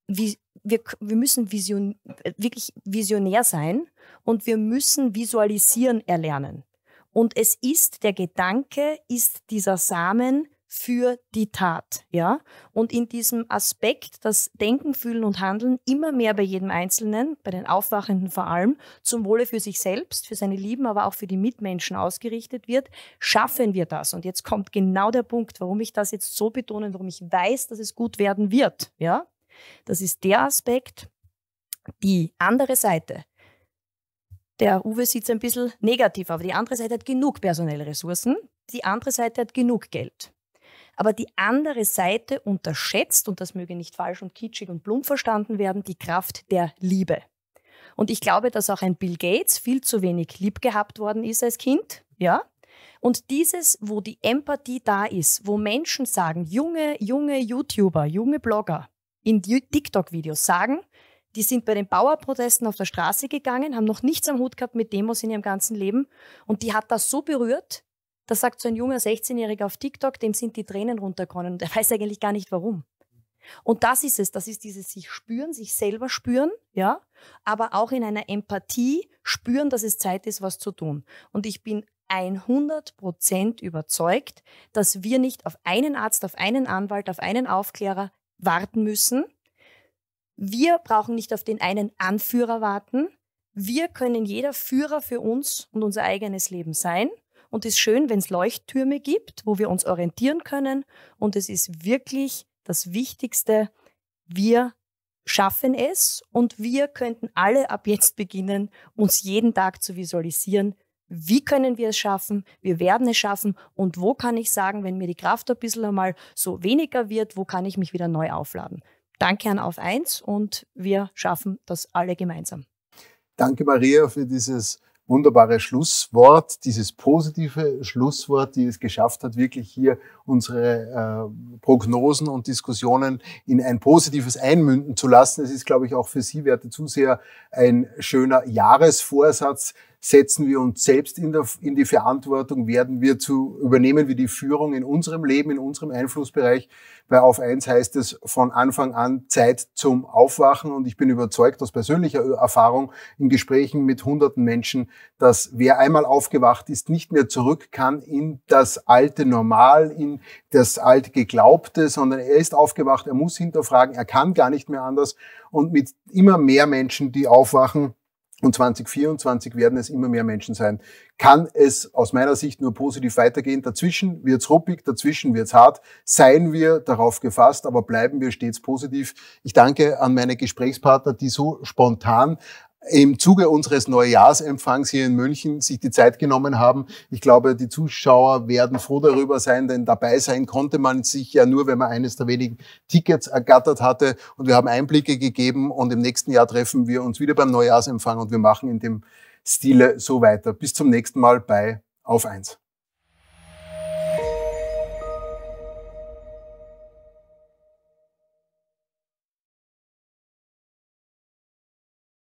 wir, wir müssen vision, wirklich visionär sein und wir müssen visualisieren erlernen. Und es ist, der Gedanke ist dieser Samen, für die Tat, ja? Und in diesem Aspekt, dass Denken, Fühlen und Handeln immer mehr bei jedem Einzelnen, bei den Aufwachenden vor allem, zum Wohle für sich selbst, für seine Lieben, aber auch für die Mitmenschen ausgerichtet wird, schaffen wir das. Und jetzt kommt genau der Punkt, warum ich das jetzt so betone, warum ich weiß, dass es gut werden wird, ja? Das ist der Aspekt, die andere Seite. Der Uwe sieht es ein bisschen negativ, aber die andere Seite hat genug personelle Ressourcen, die andere Seite hat genug Geld. Aber die andere Seite unterschätzt, und das möge nicht falsch und kitschig und plump verstanden werden, die Kraft der Liebe. Und ich glaube, dass auch ein Bill Gates viel zu wenig lieb gehabt worden ist als Kind. Ja, und dieses, wo die Empathie da ist, wo Menschen sagen, junge, junge YouTuber, junge Blogger in TikTok-Videos sagen, die sind bei den Bauerprotesten auf der Straße gegangen, haben noch nichts am Hut gehabt mit Demos in ihrem ganzen Leben und die hat das so berührt, das sagt so ein junger 16-Jähriger auf TikTok, dem sind die Tränen runtergekommen und er weiß eigentlich gar nicht warum. Und das ist es, das ist dieses sich spüren, sich selber spüren, ja, aber auch in einer Empathie spüren, dass es Zeit ist, was zu tun. Und ich bin 100% überzeugt, dass wir nicht auf einen Arzt, auf einen Anwalt, auf einen Aufklärer warten müssen. Wir brauchen nicht auf den einen Anführer warten. Wir können jeder Führer für uns und unser eigenes Leben sein. Und es ist schön, wenn es Leuchttürme gibt, wo wir uns orientieren können. Und es ist wirklich das Wichtigste, wir schaffen es und wir könnten alle ab jetzt beginnen, uns jeden Tag zu visualisieren. Wie können wir es schaffen? Wir werden es schaffen. Und wo kann ich sagen, wenn mir die Kraft ein bisschen einmal so weniger wird, wo kann ich mich wieder neu aufladen? Danke an Auf eins und wir schaffen das alle gemeinsam. Danke, Maria, für dieses wunderbare Schlusswort, dieses positive Schlusswort, die es geschafft hat, wirklich hier unsere äh, Prognosen und Diskussionen in ein positives einmünden zu lassen. Es ist, glaube ich, auch für Sie, werte Zuseher, ein schöner Jahresvorsatz. Setzen wir uns selbst in, der, in die Verantwortung, werden wir zu, übernehmen wir die Führung in unserem Leben, in unserem Einflussbereich. Bei Auf eins heißt es von Anfang an Zeit zum Aufwachen und ich bin überzeugt aus persönlicher Erfahrung in Gesprächen mit hunderten Menschen, dass wer einmal aufgewacht ist, nicht mehr zurück kann in das alte Normal, in das alte Geglaubte, sondern er ist aufgewacht, er muss hinterfragen, er kann gar nicht mehr anders. Und mit immer mehr Menschen, die aufwachen, und 2024 werden es immer mehr Menschen sein, kann es aus meiner Sicht nur positiv weitergehen. Dazwischen wird's ruppig, dazwischen wird's hart. Seien wir darauf gefasst, aber bleiben wir stets positiv. Ich danke an meine Gesprächspartner, die so spontan im Zuge unseres Neujahrsempfangs hier in München sich die Zeit genommen haben. Ich glaube, die Zuschauer werden froh darüber sein, denn dabei sein konnte man sich ja nur, wenn man eines der wenigen Tickets ergattert hatte. Und wir haben Einblicke gegeben und im nächsten Jahr treffen wir uns wieder beim Neujahrsempfang und wir machen in dem Stile so weiter. Bis zum nächsten Mal bei Auf eins.